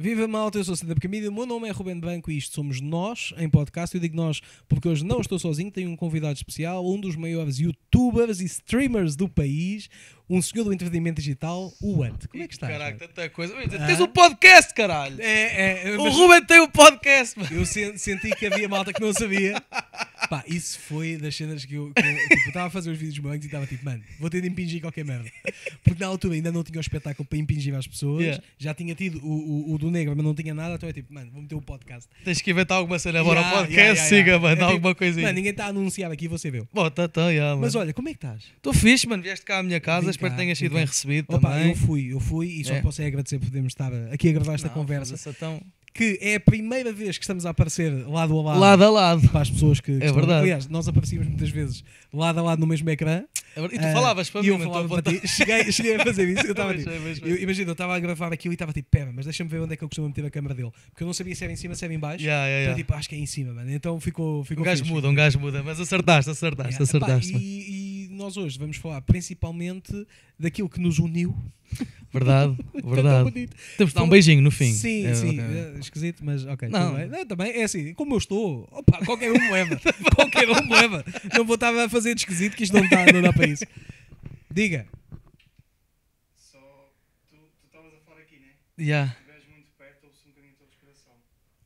Viva malta, eu sou o Cidadão Pequenino, o meu nome é Ruben Banco e isto somos nós em podcast. Eu digo nós porque hoje não estou sozinho, tenho um convidado especial, um dos maiores youtubers e streamers do país, um senhor do entretenimento digital, o Ant. Como é que estás? Caraca, tanta coisa. Tens ah? um podcast, caralho! É, é, o Ruben tem um podcast! Mano. Eu senti que havia malta que não sabia. Pá, isso foi das cenas que eu estava tipo, a fazer os vídeos bancos e estava tipo, mano, vou ter de impingir qualquer merda. Porque na altura ainda não tinha o espetáculo para impingir às pessoas, yeah. já tinha tido o, o, o, do negro, mas não tinha nada, então é tipo, mano, vou meter o um podcast. Tens que inventar alguma cena, agora yeah, podcast, yeah, yeah, siga, mano, é, tipo, alguma coisinha. Mano, ninguém está a anunciar aqui, você vê. Bom, tá, tá, yeah, mano. Mas olha, como é que estás? Estou fixe, mano, vieste cá à minha casa, Vim espero cá, que tenhas sido bem recebido Opa, também. eu fui, eu fui e só é. posso é agradecer por podermos estar aqui a gravar esta não, conversa. Tão que é a primeira vez que estamos a aparecer lado a lado. Lado a lado. Para as pessoas que. que é estão... verdade. Aliás, nós aparecíamos muitas vezes lado a lado no mesmo ecrã. É e tu ah, falavas para mim, eu falava para ti. Cheguei, cheguei a fazer isso. Eu estava tipo, imagina, eu estava a gravar aquilo e estava tipo, pera, mas deixa-me ver onde é que eu costumo meter a câmera dele. Porque eu não sabia se era em cima, se era em baixo. Yeah, yeah, então, tipo, acho que é em cima, mano. Então ficou. ficou um gajo fixe. muda, um gajo muda. Mas acertaste, acertaste, acertaste. Epá, e, e nós hoje vamos falar principalmente daquilo que nos uniu. Verdade, verdade. Temos de dar um beijinho no fim. Sim, é, sim. Okay. É, esquisito, mas ok. Não. não. também é assim, como eu estou, opa, qualquer um me leva. qualquer um me leva. Não vou estar a fazer de esquisito que isto não, tá, não dá para isso. Diga. Só tu estavas a falar aqui, não né? Yeah.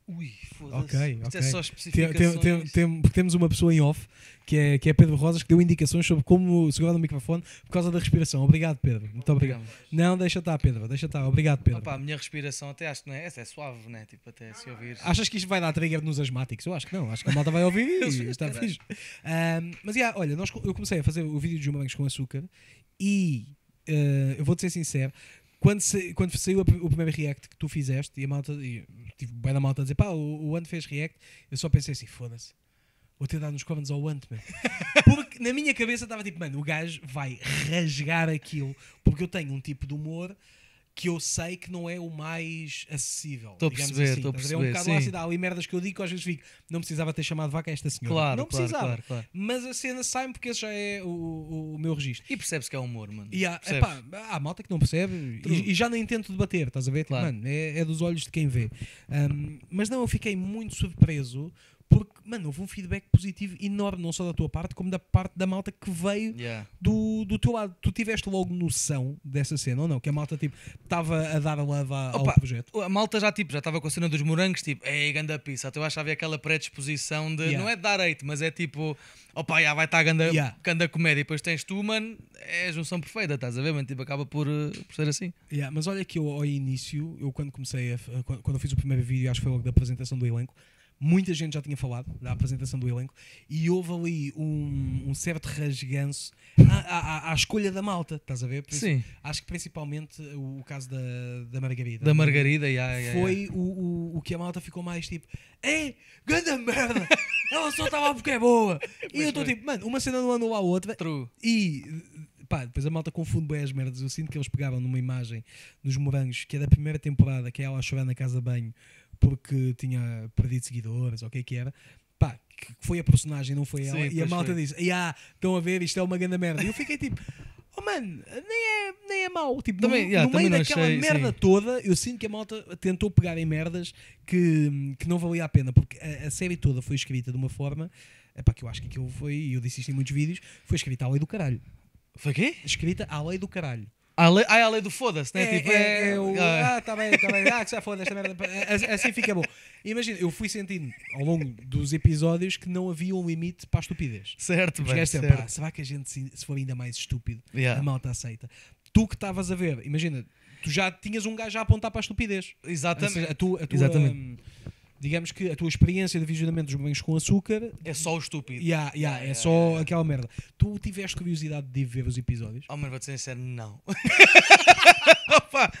Ui, foda-se. Okay, é okay. é só especificações. Tem, tem, tem, temos uma pessoa em off que é, que é Pedro Rosas, que deu indicações sobre como segurar o microfone por causa da respiração. Obrigado, Pedro. Muito obrigado. Não, deixa estar, tá, Pedro. Deixa estar. Tá. Obrigado, Pedro. Opa, a minha respiração até acho que não é, essa é suave, né? Tipo, até se ouvir. Achas que isto vai dar trigger nos asmáticos? Eu acho que não. Acho que a malta vai ouvir e está fixe. Um, mas, yeah, olha, nós, eu comecei a fazer o vídeo de morangos com açúcar e, uh, eu vou-te ser sincero, quando, se, quando saiu o primeiro react que tu fizeste e a malta, e, tive bem da malta a dizer, pá, o, o Ano fez react, eu só pensei assim, foda-se vou ter dado nos covens ao Ant-Man. Porque na minha cabeça estava tipo, mano, o gajo vai rasgar aquilo, porque eu tenho um tipo de humor que eu sei que não é o mais acessível. Estou a perceber, estou assim, a perceber. É um bocado sim. e assim, merdas que eu digo que às vezes fico, não precisava ter chamado vaca esta senhora. Claro, não claro, precisava. Claro, claro. Mas a cena sai-me porque esse já é o, o meu registro. E percebes que é humor, mano. E há, epá, há malta que não percebe e, e, já nem tento debater, estás a ver? Tipo, claro. Mano, é, é, dos olhos de quem vê. Um, mas não, eu fiquei muito surpreso mano, houve um feedback positivo enorme, não só da tua parte, como da parte da malta que veio yeah. do, do teu lado. Tu tiveste logo noção dessa cena ou não? Que a malta, tipo, estava a dar lava Opa, ao projeto? A malta já, tipo, já estava com a cena dos morangos, tipo, ei, ganda pizza. Então eu acho que havia aquela predisposição de, yeah. não é de dar hate, mas é tipo, opa, já vai estar tá a ganda, yeah. ganda comédia. E depois tens tu, mano, é a junção perfeita, estás a ver, mano? Tipo, acaba por, eh, por ser assim. Yeah, mas olha que eu, ao início, eu quando comecei a, quando, quando eu fiz o primeiro vídeo, acho que foi logo da apresentação do elenco, muita gente já tinha falado da apresentação do elenco e houve ali um, um certo rasganço à, à, à, escolha da malta, estás a ver? Isso, Sim. Acho que principalmente o, o caso da, da Margarida. Da é? Margarida, yeah, yeah, Foi yeah. O, o, o, que a malta ficou mais tipo: é, ganda merda! Ela só estava porque é boa! e eu estou tipo, mano, uma cena não andou à outra. True. E pá, depois a malta confunde bem as merdas. Eu sinto que eles pegavam numa imagem dos morangos que é da primeira temporada, que é ela a chorar na casa de banho porque tinha perdido seguidores, ou o que é que era. Pá, que foi a personagem, não foi ela. Sim, e a malta disse: ah, estão a ver, isto é uma grande merda. E eu fiquei tipo. Oh mano, nem é, nem é mau. Tipo, também, no, yeah, no meio daquela achei, merda sim. toda, eu sinto que a malta tentou pegar em merdas que, que não valia a pena, porque a, a série toda foi escrita de uma forma pá, que eu acho que aquilo foi, e eu disse isto em muitos vídeos, foi escrita à lei do caralho. Foi quê? Escrita à lei do caralho. Ah, é a lei do foda-se, né? É, tipo, é, é, é o, ah, ah, tá bem, tá bem, ah, que já foda esta merda. É, é, assim fica bom. Imagina, eu fui sentindo ao longo dos episódios que não havia um limite para a estupidez. Certo, tipo, mas se Sempre, será que a gente, se for ainda mais estúpido, yeah. a malta aceita? Tu que estavas a ver, imagina, tu já tinhas um gajo a apontar para a estupidez. Exatamente. Seja, a tu, a tua, Exatamente. Hum, digamos que a tua experiência de visionamento dos banhos com açúcar é só o estúpido. Yeah, yeah, yeah, é yeah, só yeah. aquela merda. Tu tiveste curiosidade de ver os episódios? Oh, mas vou-te ser sincero, não. Opa,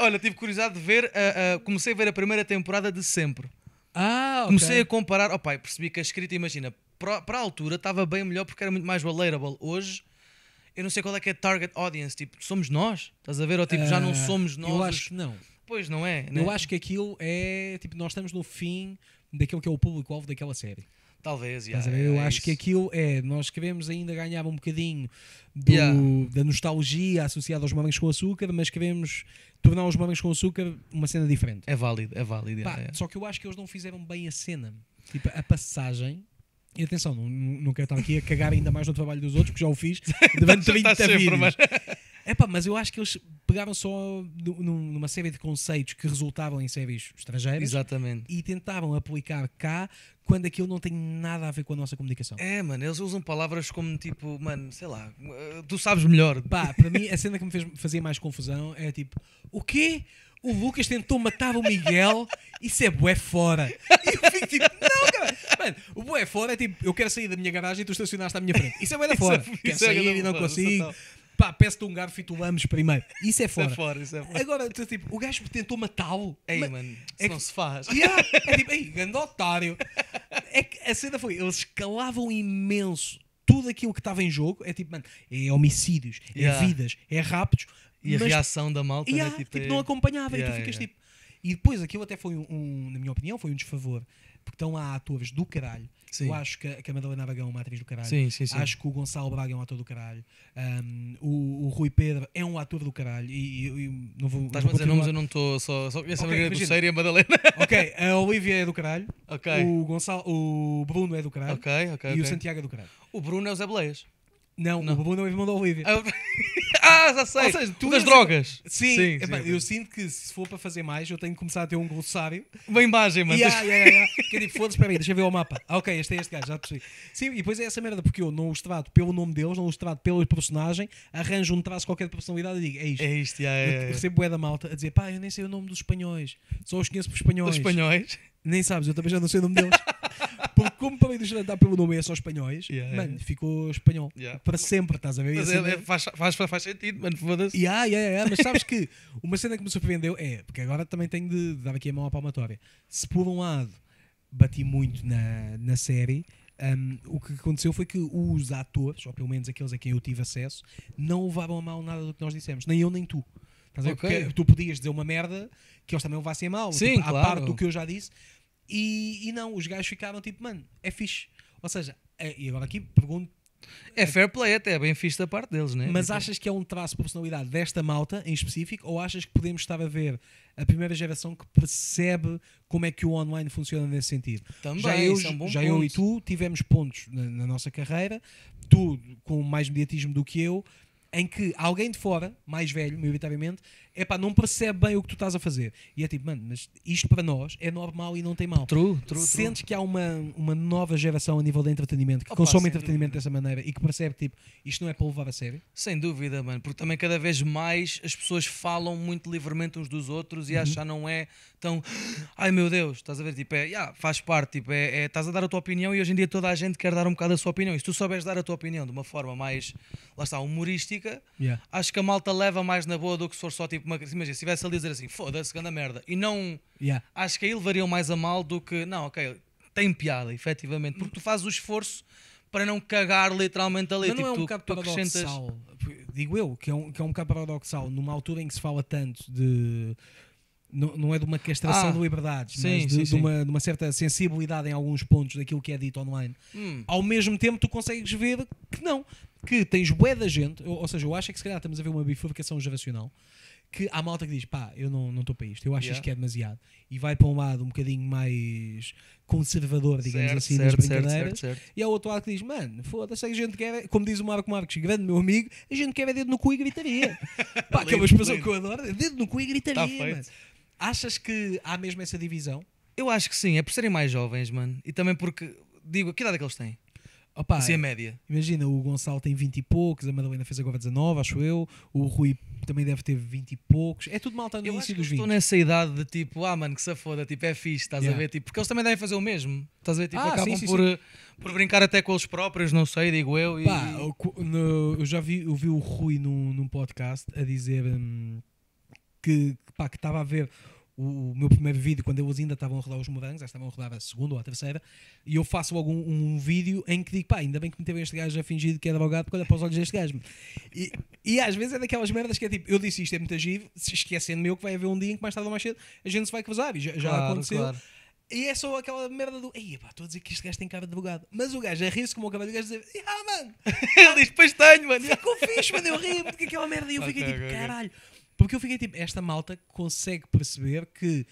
olha, tive curiosidade de ver, uh, uh, comecei a ver a primeira temporada de sempre. Ah, okay. Comecei a comparar, oh, pai, percebi que a escrita, imagina, para a altura estava bem melhor porque era muito mais relatable. Hoje eu não sei qual é que é a target audience, tipo, somos nós? Estás a ver? Ou tipo, uh, já não ah, somos nós? Eu acho que não. Pois não é. Né? Eu acho que aquilo é. Tipo, nós estamos no fim daquilo que é o público-alvo daquela série. Talvez, yeah, Mas, Eu é acho isso. que aquilo é. Nós queremos ainda ganhar um bocadinho do, yeah. da nostalgia associada aos Mamães com Açúcar, mas queremos tornar os Mamães com Açúcar uma cena diferente. É válido, é válido. Pá, é. Só que eu acho que eles não fizeram bem a cena. Tipo, a passagem. E atenção, não, não quero estar aqui a cagar ainda mais no trabalho dos outros, porque já o fiz durante 30 tá vídeos. Sempre, mas... Epá, mas eu acho que eles pegavam só numa série de conceitos que resultavam em séries estrangeiras Exatamente. e tentavam aplicar cá quando aquilo não tem nada a ver com a nossa comunicação. É, mano, eles usam palavras como tipo, mano, sei lá, eh, tu sabes melhor. Pá, para mim a cena que me fez, fazia mais confusão é tipo, o quê? O Lucas tentou matar o Miguel, isso é bué fora. E eu fico tipo, não, cara. Mano, o bué fora é tipo, eu quero sair da minha garagem e tu estacionaste à minha frente. Isso é bué da é fora. Isso, quero isso sair é e não consigo pá, peço-te um garfo e tu lames primeiro. Isso é fora. Isso é fora, isso é fora. Agora, tu, tipo, o gajo tentou matá-lo. Ei, mano, é não que, se faz. Yeah, é tipo, ei, grande otário. É que a cena foi, eles escalavam imenso tudo aquilo que estava em jogo. É tipo, mano, é homicídios, é yeah. é vidas, é raptos. E mas, a reação da malta, né, yeah, né, tipo, tipo, é não acompanhava. e tu ficas tipo... E depois aquilo até foi um, um, na minha opinião, foi um desfavor. Porque estão lá atores do caralho Sim. Eu acho que a, que a Madalena Aragão é uma atriz do caralho. Sim, sim, acho que o Gonçalo Braga é um ator do caralho. Um, o, o, Rui Pedro é um ator do caralho. E, e, e não vou. Estás a dizer nomes, eu não estou. Só, só conheço okay, a Margarida Terceira e a Madalena. ok, a Olivia é do caralho. Ok. O, Gonçalo, o Bruno é do caralho. ok. e o Santiago é do caralho. O Bruno é o Zé Beleias. Não, não, o Bruno é o irmão da Olivia. Ah, Ah, já sei! Ou seja, tu das drogas. Sim, sim, sim, eu sinto que se for para fazer mais, eu tenho que começar a ter um glossário. Uma imagem, mano. Yeah, yeah, yeah, yeah. que é tipo, foda-se para mim, deixa eu ver o mapa. Ah, ok, este é este gajo, já percebi. Sim, e depois é essa merda, porque eu não os trato pelo nome deles, não os trato pelo personagem, arranjo um traço qualquer de personalidade e digo, é isto. É isto, yeah, yeah, yeah. Eu recebo o da malta a dizer, pá, eu nem sei o nome dos espanhóis, só os conheço por espanhóis. Os espanhóis? Nem sabes, eu também já não sei o nome deles. porque como para mim do jantar pelo nome é só espanhóis, yeah, mano, yeah. ficou espanhol. Yeah. Para sempre, estás a ver? Mas assim, é, é, faz, faz, faz sentido, mano, foda-se. Yeah, yeah, yeah, mas sabes que uma cena que me surpreendeu é, porque agora também tenho de dar aqui a mão à palmatória. Se por um lado bati muito na, na série, um, o que aconteceu foi que os atores, ou pelo menos aqueles a quem eu tive acesso, não levaram a mal nada do que nós dissemos, nem eu nem tu. Estás okay. Tu podias dizer uma merda que eles também levassem a mal, Sim, tipo, claro. à parte do que eu já disse, e, e não, os gajos ficaram tipo, mano, é fixe. Ou seja, é, e agora aqui pergunto. É fair play até, é bem fixe da parte deles, né? Mas tipo, achas que é um traço de personalidade desta malta em específico ou achas que podemos estar a ver a primeira geração que percebe como é que o online funciona nesse sentido? Também, já eu, é um já eu e tu tivemos pontos na, na nossa carreira, tu com mais mediatismo do que eu, em que alguém de fora, mais velho, maioritariamente, é pá, não percebe bem o que tu estás a fazer. E é tipo, mano, mas isto para nós é normal e não tem mal. True, true, Sentes que há uma, uma nova geração a nível de entretenimento que Opa, consome entretenimento dúvida. dessa maneira e que percebe que tipo, isto não é para levar a sério? Sem dúvida, mano, porque também cada vez mais as pessoas falam muito livremente uns dos outros e uhum. acham não é tão ai meu Deus, estás a ver? Tipo, é, yeah, faz parte, tipo, é, é, estás a dar a tua opinião e hoje em dia toda a gente quer dar um bocado a sua opinião. E se tu souberes dar a tua opinião de uma forma mais, lá está, humorística, yeah. acho que a malta leva mais na boa do que se for só tipo tipo, uma, imagina, se estivesse ali a dizer assim, foda-se, grande merda, e não. Yeah. Acho que aí levariam mais a mal do que, não, ok, tem piada, efetivamente, porque tu fazes o esforço para não cagar literalmente ali. Mas tipo, não é tipo, um bocado paradoxal, acrescentas... digo eu, que é, um, que é um bocado paradoxal, numa altura em que se fala tanto de. Não, não é de uma castração ah, de liberdades, sim, mas de, sim, sim. de, uma, de uma certa sensibilidade em alguns pontos daquilo que é dito online. Hum. Ao mesmo tempo, tu consegues ver que não, que tens bué da gente, ou, ou, seja, eu acho é que se calhar estamos a ver uma bifurcação geracional que há malta que diz, pá, eu não estou não para isto, eu acho yeah. isto que é demasiado. E vai para um lado um bocadinho mais conservador, digamos certo, assim, certo, nas brincadeiras. Certo, e há outro lado que diz, mano, foda-se, a gente quer, como diz o Marco Marques, grande meu amigo, a gente quer ver é dedo no cu e gritaria. pá, que é uma expressão que eu adoro, é dedo no cu e gritaria. Tá Achas que há mesmo essa divisão? Eu acho que sim, é por serem mais jovens, mano. E também porque, digo, que idade é que eles têm? Opa, Isso é média. Imagina, o Gonçalo tem 20 e poucos, a Madalena fez agora 19, acho eu, o Rui também deve ter 20 e poucos. É tudo mal tá no eu início dos 20. Eu estou nessa idade de tipo, ah mano, que se foda, tipo, é fixe, estás yeah. a ver? Tipo, porque eles também devem fazer o mesmo. Estás a ver? Tipo, ah, acabam sim, sim, por, sim. Eh, por brincar até com eles próprios, não sei, digo eu. Pá, e... no, eu já vi, eu vi o Rui num, num podcast a dizer hum, que estava a ver o, meu primeiro vídeo, quando eles ainda estavam a rodar os morangos, já estavam a rodar a segunda ou a terceira, e eu faço algum um, vídeo em que digo, pá, ainda bem que me teve este gajo a fingir que era é drogado, porque olha para os olhos deste gajo. E, e às vezes é daquelas merdas que é tipo, eu disse isto é muito giro, esquecendo meu que vai haver um dia em que mais tarde ou mais cedo a gente se vai cruzar, e já, já aconteceu. Claro. E é só aquela merda do. Ei, pá, estou a dizer que este gajo tem cara de advogado. Mas o gajo é rir-se como o cabelo. O gajo diz: Ah, mano! Ele diz: Pois tenho, mano! Ficou fixe, mano. Eu ri porque aquela merda. E eu fiquei okay, tipo: okay, Caralho, okay. Porque eu fiquei tipo, esta malta consegue perceber que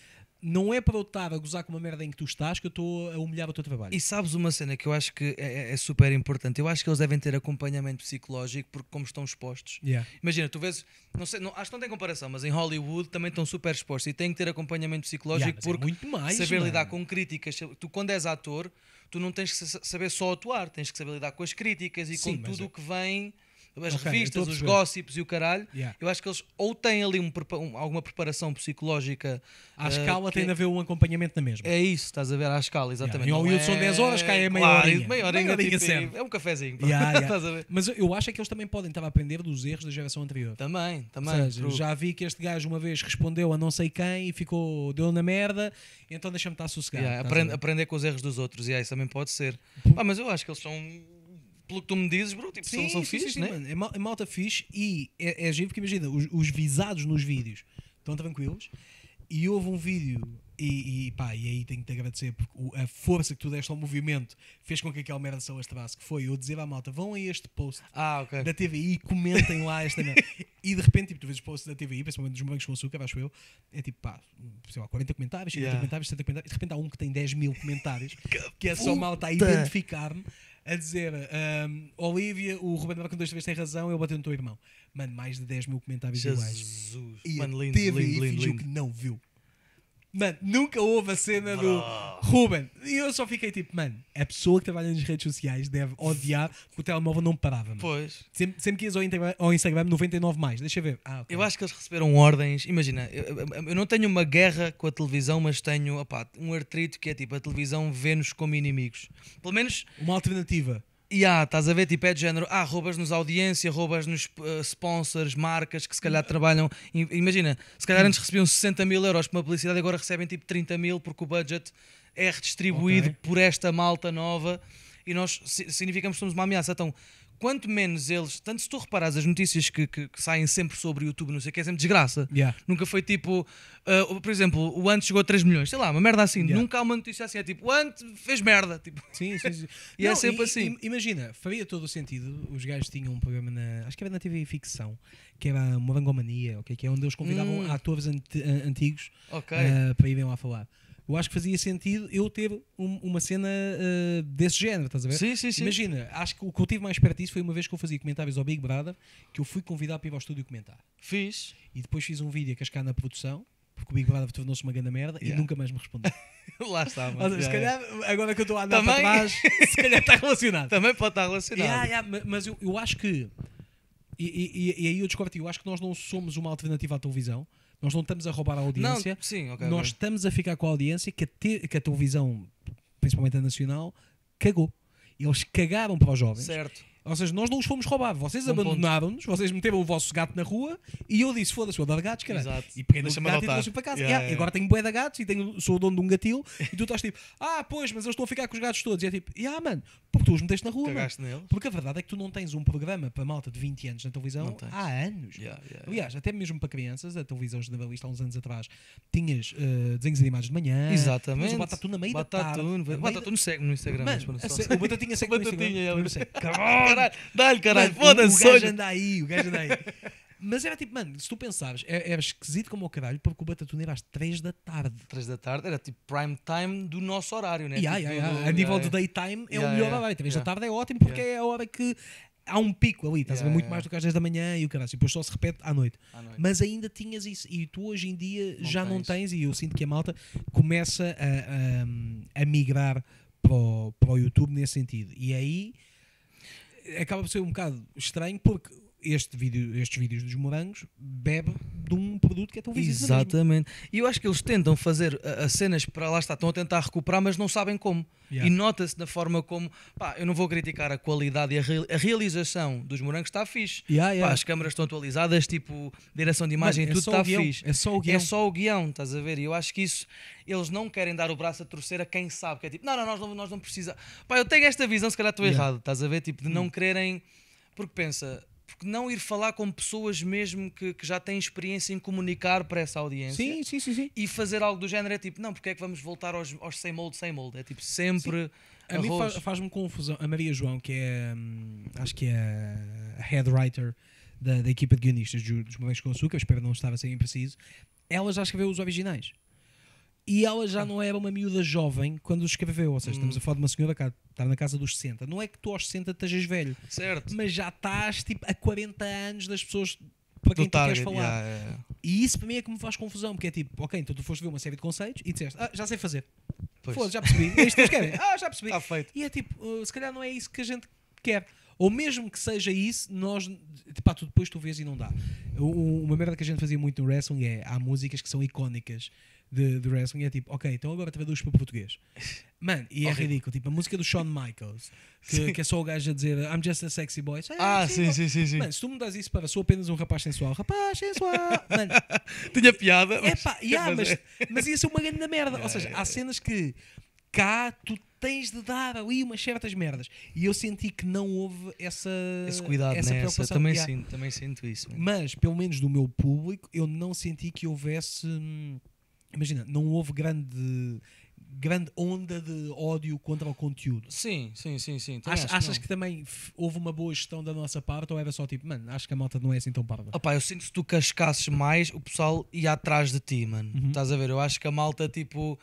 não é para eu estar a gozar com uma merda em que tu estás que eu estou a humilhar o teu trabalho. E sabes uma cena que eu acho que é, é, é, super importante? Eu acho que eles devem ter acompanhamento psicológico porque como estão expostos. Yeah. Imagina, tu vês, não sei, não, acho que não tem comparação, mas em Hollywood também estão super expostos e têm que ter acompanhamento psicológico yeah, é porque é muito mais, saber mano. lidar com críticas. Tu quando és ator, tu não tens que saber só atuar, tens que saber lidar com as críticas e Sim, com tudo é o é... que vem as okay, revistas, os gossips e o caralho, yeah. eu acho que eles ou têm ali um, um, alguma preparação psicológica. À uh, escala tem é de haver um acompanhamento na mesma. É isso, estás a ver, à escala, exatamente. Yeah. e ao é... são 10 horas, cá é meia claro, horinha. Meia meia tipo, é, um cafezinho. Yeah, yeah. Mas eu acho é que eles também podem estar a aprender dos erros da geração anterior. Também, também. Seja, já vi que este gajo uma vez respondeu a não sei quem e ficou, deu na merda, então deixa-me estar sossegado. Yeah, aprender com os erros dos outros, e yeah, isso também pode ser. Uhum. Ah, mas eu acho que eles são pelo que tu me dizes, bro, tipo, sim, são, são sim, fixe, sim, né? Mano, é, é, malta fixe e é, é giro porque imagina, os, os visados nos vídeos estão tranquilos e houve um vídeo e, e, pá, e aí tenho que te agradecer porque o, a força que tu deste ao movimento fez com que aquela merda se alastrasse, que foi eu dizer à malta, vão a este post ah, okay. da TVI e comentem lá esta merda. e de repente, tipo, tu vês os posts da TVI, principalmente dos bancos com açúcar, acho eu, é tipo, pá, sei lá, 40 comentários, 50 yeah. comentários, 70 comentários, e de repente há um que tem 10 mil comentários, que é só malta a identificar-me a dizer um, Olivia, o Ruben Draco desta vez tem razão, eu bati no teu irmão. Mano, mais de 10 mil comentários Jesus. iguais. Jesus, e mano, lindo, teve lindo, lindo, lindo. que não viu. Mano, nunca houve a cena do Ruben. E eu só fiquei tipo, mano, a pessoa que trabalha nas redes sociais deve odiar porque o telemóvel não parava. Mano. Pois. Sempre, sempre que ias ao Instagram, ao Instagram 99 mais. Deixa eu ver. Ah, okay. Eu acho que eles receberam ordens. Imagina, eu, eu, não tenho uma guerra com a televisão, mas tenho um artrito que é tipo, a televisão vê-nos como inimigos. Pelo menos. Uma alternativa. Yeah, estás a ver? Tipo, é de género. Ah, roubas-nos audiência, roubas-nos uh, eh, sponsors, marcas que se calhar trabalham. Imagina, se calhar antes recebiam 60 mil euros por uma publicidade, agora recebem tipo 30 mil porque o budget é redistribuído okay. por esta malta nova e nós significamos que somos uma ameaça. Então, quanto menos eles, tanto se tu reparas as notícias que, que, que saem sempre sobre o YouTube, não sei o que, é sempre desgraça. Yeah. Nunca foi tipo, uh, por exemplo, o Ant chegou a 3 milhões, sei lá, uma merda assim. Yeah. Nunca há uma notícia assim, é tipo, o Ant fez merda. Tipo. Sim, sim, sim. e é não, é sempre e, assim. Imagina, faria todo o sentido, os gajos tinham um programa na, acho que era na TV Ficção, que era uma vangomania, okay, é que é onde eles convidavam hum. atores antigos okay. uh, para irem lá falar eu acho que fazia sentido eu ter um, uma cena uh, desse género, estás a ver? Sim, sim, sim. Imagina, acho que o que eu tive mais perto disso foi uma vez que eu fazia comentários ao Big Brother, que eu fui convidado para ir ao estúdio comentar. Fiz. E depois fiz um vídeo a cascar na produção, porque o Big Brother tornou-se uma grande merda yeah. e nunca mais me respondeu. Lá está, mas, Se calhar, agora que eu estou a andar Também... para trás, se calhar está relacionado. Também pode estar relacionado. Yeah, yeah, mas eu, eu acho que. E, e, e, aí eu discordo, eu acho que nós não somos uma alternativa à televisão. Nós não estamos a roubar a audiência. Não, sim, okay, nós bem. estamos a ficar com a audiência que a, te, que a televisão, principalmente a nacional, cagou. Eles cagaram para os jovens. Certo. Ou seja, nós não os fomos roubar, vocês abandonaram-nos, vocês meteram o vosso gato na rua e eu disse: foda-se, vou dar gatos, caralho. Exato. E peguei no gato e trouxe para casa. Yeah, yeah, yeah. Agora tenho boé de gatos e tenho, sou o dono de um gatil e tu estás tipo: ah, pois, mas eu estou a ficar com os gatos todos. E é tipo: ah, mano, porque tu os meteste na rua. Porque a verdade é que tu não tens um programa para malta de 20 anos na televisão há anos. Aliás, até mesmo para crianças, a televisão generalista há uns anos atrás tinhas uh, desenhos animados de manhã, Exatamente. o Batatune na meia Batatune, da tarde. Batatune segue no Instagram. Mano, mas, Instagram. o Batatinha é segue no Instagram. Batatinha, caralho. Dá-lhe, caralho. Foda-se. O gajo anda aí, o gajo anda aí. Mas era tipo, mano, se tu pensares, é, esquisito como o caralho, porque o Batatuna era às 3 da tarde. 3 da tarde era tipo prime time do nosso horário, né? Yeah, tipo, yeah, yeah. a nível yeah, do daytime é o melhor horário. 3 da tarde é ótimo porque é a hora que há um pico ali, estás a ver muito mais do que às 10 da manhã e o caralho. E depois só se repete à noite. à noite. Mas ainda tinhas isso e tu hoje em dia não já tens. não tens. E eu sinto que a malta começa a, a, a migrar para o, para o YouTube nesse sentido. E aí acaba por ser um bocado estranho porque este vídeo, estes vídeos dos morangos bebe de um produto que é tão visível. Exatamente. E eu acho que eles tentam fazer eh, as cenas para lá está, estão a tentar recuperar, mas não sabem como. Yeah. E nota-se da forma como. Pá, eu não vou criticar a qualidade e a, a realização dos morangos, está fixe. Yeah, yeah. Pá, as câmaras estão atualizadas, tipo, direção de imagem, Mano, é tudo está fixe. É só o guião. É só o guião, estás a ver? E eu acho que isso. Eles não querem dar o braço a torcer a quem sabe, que é tipo, não, não, nós não, nós não precisamos. Pá, eu tenho esta visão, se calhar estou errado, estás a ver? Tipo, de não hum. quererem. Porque pensa, não ir falar com pessoas mesmo que, que, já têm experiência em comunicar para essa audiência? Sim, sim, sim. sim. E fazer algo do género é tipo, não, porque é que vamos voltar aos, aos same old, same old? É tipo sempre. Sim. A arroz. mim faz, faz-me confusão. A Maria João, que é, hum, acho que é a head writer da, da equipa de guionistas dos Movimentos com Açúcar, espero não estar a ser impreciso, ela já escreveu os originais. E ela já não era uma miúda jovem quando os escreveu. Ou seja, estamos a hum. falar de uma senhora que está na casa dos 60. Não é que tu aos 60 estejas velho. Certo. Mas já estás tipo a 40 anos das pessoas para quem Do tu target, queres é, falar. Yeah, é, yeah. É. E isso para mim é que me faz confusão, porque é tipo, ok, então tu foste ver uma série de conceitos e disseste, ah, já sei fazer. Foda-se, já percebi. é isto que querem. Ah, já percebi. Está feito. E é tipo, uh, se calhar não é isso que a gente quer. Ou mesmo que seja isso, nós. Pá, tu depois tu vês e não dá. Uma merda que a gente fazia muito no wrestling é. Há músicas que são icónicas de, de wrestling. É tipo, ok, então agora traduz para português. Mano, e é ridículo. Tipo, a música do Shawn Michaels, que, que, é só o gajo a dizer I'm just a sexy boy. ah, sim, sim, sim, sim. Mano, se tu mudas isso para sou apenas um rapaz sensual, rapaz sensual. Mano, tinha piada. É pá, mas, yeah, mas, mas, ia ser uma grande merda. Yeah, Ou seja, yeah, há cenas que cá tu tens de dar ali umas certas merdas. E eu senti que não houve essa. Esse cuidado, essa né? Essa, também, sinto, também sinto isso. Man. Né? Mas, pelo menos do meu público, eu não senti que houvesse. Hum, imagina, não houve grande. Grande onda de ódio contra o conteúdo. Sim, sim, sim, sim. achas não. que também houve uma boa gestão da nossa parte ou era só tipo, mano, acho que a malta não é assim tão parda? Opa, eu sinto que se tu cascasses mais, o pessoal ia atrás de ti, mano. Uhum. Estás a ver? Eu acho que a malta, tipo,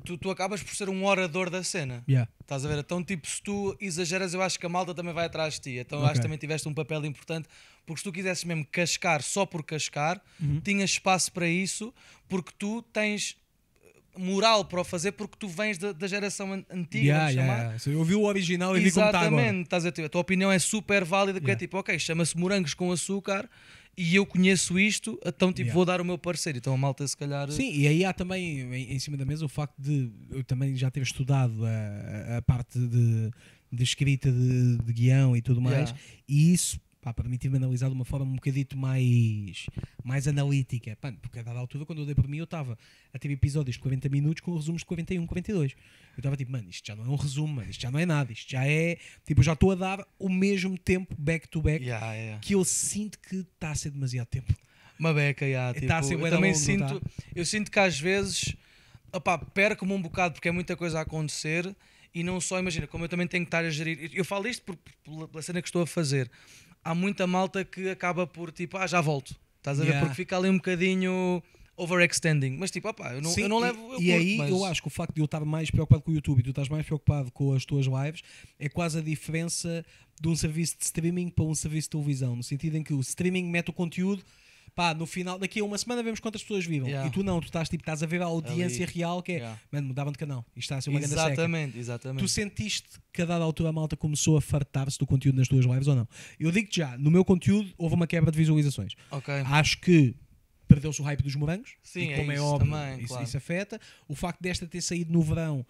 tu, tu acabas por ser um orador da cena. Yeah. Estás a ver? Então, tipo, se tu exageras, eu acho que a malta também vai atrás de ti. Então, okay. acho que também tiveste um papel importante, porque se tu quisesses mesmo cascar só por cascar, uhum. tinhas espaço para isso, porque tu tens eh, moral para o fazer porque tu vens da, da geração antiga, yeah, vamos chamar. Yeah, Eu vi o original e vi como está agora. Exatamente, a tua opinião é super válida, porque é yeah. é tipo, ok, chama-se morangos com açúcar e eu conheço isto, então tipo, yeah. vou dar o meu parecer. Então a malta, se calhar. Sim, e aí há também em, em cima da mesa o facto de eu também já ter estudado a, a parte de, de escrita de, de, guião e tudo mais, yeah. e isso pá, permitir-me analisar de uma forma um bocadito mais, mais analítica. Pá, porque a dada altura, quando eu dei para mim, eu estava a ter episódios de 40 minutos com resumos de 41, 42. Eu estava tipo, mano, isto já não é um resumo, mano, isto já não é nada, isto já é. Tipo, eu já estou a dar o mesmo tempo back to back yeah, yeah. que eu sinto que está a ser demasiado tempo. Uma beca, yeah, tipo, tá a ser eu também longo, tá? sinto, tá? eu sinto que às vezes perco-me um bocado porque é muita coisa a acontecer e não só, imagina, como eu também tenho que estar a gerir. Eu falo isto por, pela cena que estou a fazer, há muita malta que acaba por tipo, ah, já volto. Estás a ver? Yeah. Porque fica ali um bocadinho overextending. Mas tipo, opá, eu não, Sim, eu não levo. Eu e curto, aí mas... eu acho que o facto de eu estar mais preocupado com o YouTube e tu estás mais preocupado com as tuas lives é quase a diferença de um serviço de streaming para um serviço de televisão. No sentido em que o streaming mete o conteúdo pá, no final, daqui a uma semana vemos quantas pessoas vivem. Yeah. E tu não, tu estás tipo, estás a ver a audiência Ali. real que é, yeah. mano, mudavam de canal. Isto está a ser uma exatamente, grande Exatamente, exatamente. Tu sentiste que a dada altura a malta começou a fartar-se do conteúdo nas tuas lives ou não? Eu digo-te já, no meu conteúdo houve uma quebra de visualizações. Ok. Acho que perdeu-se o hype dos morangos. Sim, e como é, é isso óbvio, também, isso, claro. isso afeta. O facto desta ter saído no verão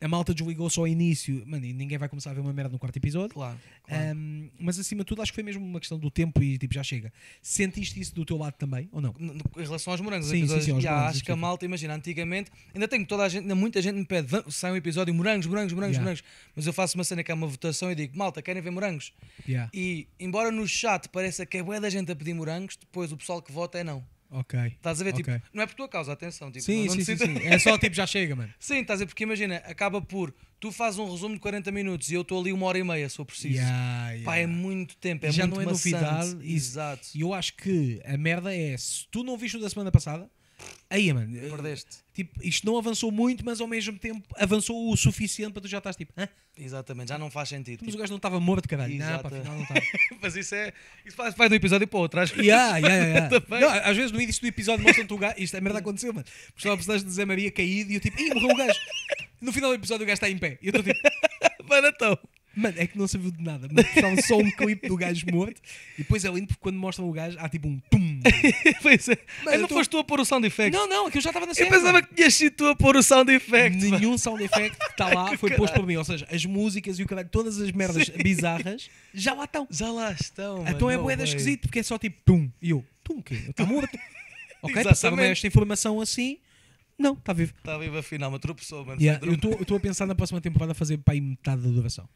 a malta desligou só ao início, mano, e ninguém vai começar a ver uma merda no quarto episódio. Claro, claro. Um, mas acima de tudo, acho que foi mesmo uma questão do tempo e tipo, já chega. Sentiste isso do teu lado também, ou não? Em relação aos morangos, sim, episódios, sim, sim, já, morangos, acho que a malta, imagina, antigamente, ainda tenho toda a gente, ainda muita gente me pede, sai um episódio morangos, morangos, morangos, yeah. morangos. Mas eu faço uma cena que é uma votação e digo, malta, querem ver morangos? Yeah. E embora no chat pareça que é boa da gente a pedir morangos, depois o pessoal que vota é não. Ok. Estás a ver? Tipo, okay. não é por tua causa, atenção. Tipo, sim, não, sim, sim, sim, É só tipo, já chega, mano. Sim, estás a ver? Porque imagina, acaba por. Tu fazes um resumo de 40 minutos e eu estou ali uma hora e meia, se eu preciso. Yeah, yeah. Pá, é muito tempo, é já muito não é maçante. novidade. Exato. E eu acho que a merda é: se tu não viste o da semana passada, Aí, mano. Eh, Perdeste. Tipo, isto não avançou muito, mas ao mesmo tempo avançou o suficiente para tu já estás tipo. Hã? Exatamente, já não faz sentido. Mas tipo... o gajo não estava morto, caralho. Exato. Não, pá, afinal não estava. mas isso é. Isso faz, faz de um episódio para outro. Às vezes. Yeah, yeah, yeah. não, às vezes no início do episódio mostram-te o gajo. Isto é merda aconteceu, mano. Porque estava a personagem de Zé Maria caído e eu tipo, ih, morreu o gajo. No final do episódio o gajo está em pé. E eu estou tipo. para então. Mano, é que não se viu de nada. Mostravam só um clipe do gajo morto e depois é lindo porque quando mostram o gajo há tipo um pum. pois é. Mas não tô... foste tu a pôr o sound effect. Não, não, é que eu já estava na cena. Eu pensava que tinhas sido tu a pôr o sound effect. Nenhum mano. sound effect que está lá foi posto por mim. Ou seja, as músicas e o caralho, todas as merdas Sim. bizarras já lá estão. Já lá estão. Mano. Então é boeda esquisito porque é só tipo pum. E eu, pum, que Está morto. ok, passava-me esta informação assim. Não, está vivo. Está vivo afinal, uma tropeçou, mano. Yeah, eu estou a pensar na próxima temporada fazer para aí metade da duração.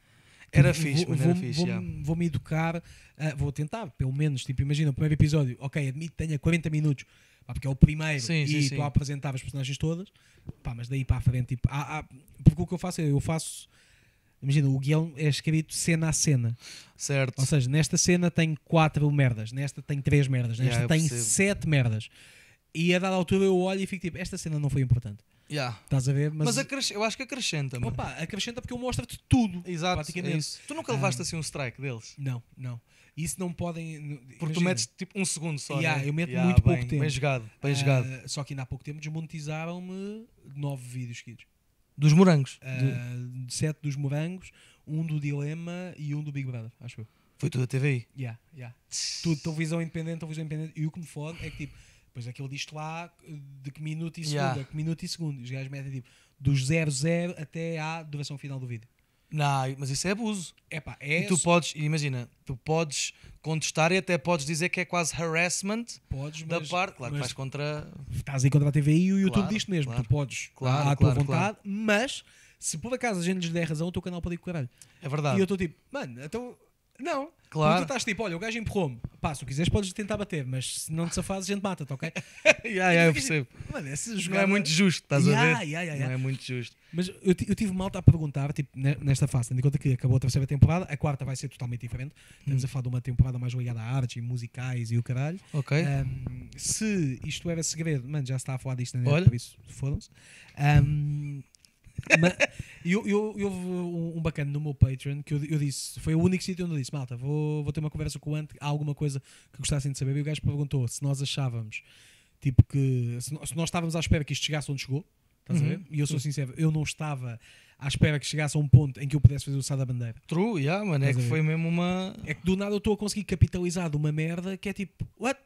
Era fixe, vou, mas era vou, fixe. Vou, vou me educar, uh, vou tentar, pelo menos. Tipo, imagina o primeiro episódio, ok, admito que tenha 40 minutos, pá, porque é o primeiro sim, e estou a apresentar as personagens todas, pá, mas daí para a frente, tipo, há, há, porque o que eu faço é eu faço. Imagina, o guião é escrito cena a cena. Certo. Ou seja, nesta cena tem quatro merdas, nesta tem três merdas, nesta yeah, tem percebo. sete merdas. E a dada altura eu olho e fico tipo, esta cena não foi importante. Yeah. Estás a ver? Mas, mas acresce... eu acho que acrescenta, mano. Opa, acrescenta porque ele mostra-te tudo. Exato. Praticamente. É tu nunca ah. levaste ah, assim um strike deles? Não, não. Isso não podem. Porque imagina. tu metes tipo um segundo só. Yeah, né? Eu meto yeah, muito bem, pouco tempo. Bem jogado, bem uh, jogado. Só que ainda há pouco tempo desmonetizaram-me nove vídeos seguidos. Dos morangos? Uh, de... Sete dos morangos, um do Dilema e um do Big Brother, acho eu. Foi tudo a TVI? Yeah, yeah. Tudo, televisão independente, televisão independente. E o que me fode é que tipo pois aquilo diz lá de que minuto e segundo, yeah. que minuto e segundo. Os gajos metem tipo dos 00 até à duração final do vídeo. Não, mas isso é abuso. Epá, é e tu podes, imagina, tu podes contestar e até podes dizer que é quase harassment podes, da parte. Claro que vais contra. Estás aí contra a TV e o YouTube claro, diz mesmo. Claro, tu podes, claro, à claro, tua vontade, mas se por acaso a gente lhes der razão, o teu canal pode ir com caralho. É verdade. E eu estou tipo, mano, então não. Claro. Quando tu estás tipo, olha, o gajo empurrou-me. Pá, se o quiseres podes tentar bater, mas se não te safares, a gente mata-te, ok? yeah, yeah, eu percebo. Mano, Não é muito justo, estás yeah, a ver? Yeah, yeah, não é muito justo. Mas eu, eu tive malta a perguntar, tipo, nesta fase, tendo em conta que acabou a terceira temporada, a quarta vai ser totalmente diferente. Estamos hum. a falar de uma temporada mais ligada à arte e musicais e o caralho. Ok. Um, se isto era segredo, mano, já se está a falar disto, né? olha. por isso, foram-se. Um, mas, e eu, eu, eu, um bacana no meu Patreon que eu, eu disse, foi o único sítio onde eu disse: Malta, vou, vou ter uma conversa com o Ant, há alguma coisa que gostassem de saber. E o gajo perguntou se nós achávamos, tipo, que se, se nós estávamos à espera que isto chegasse onde chegou, estás uhum. a ver? E eu sou sincero, eu não estava à espera que chegasse a um ponto em que eu pudesse fazer o Sá da Bandeira. True, yeah, mano, é que foi mesmo uma. É que do nada eu estou a conseguir capitalizar de uma merda que é tipo, what?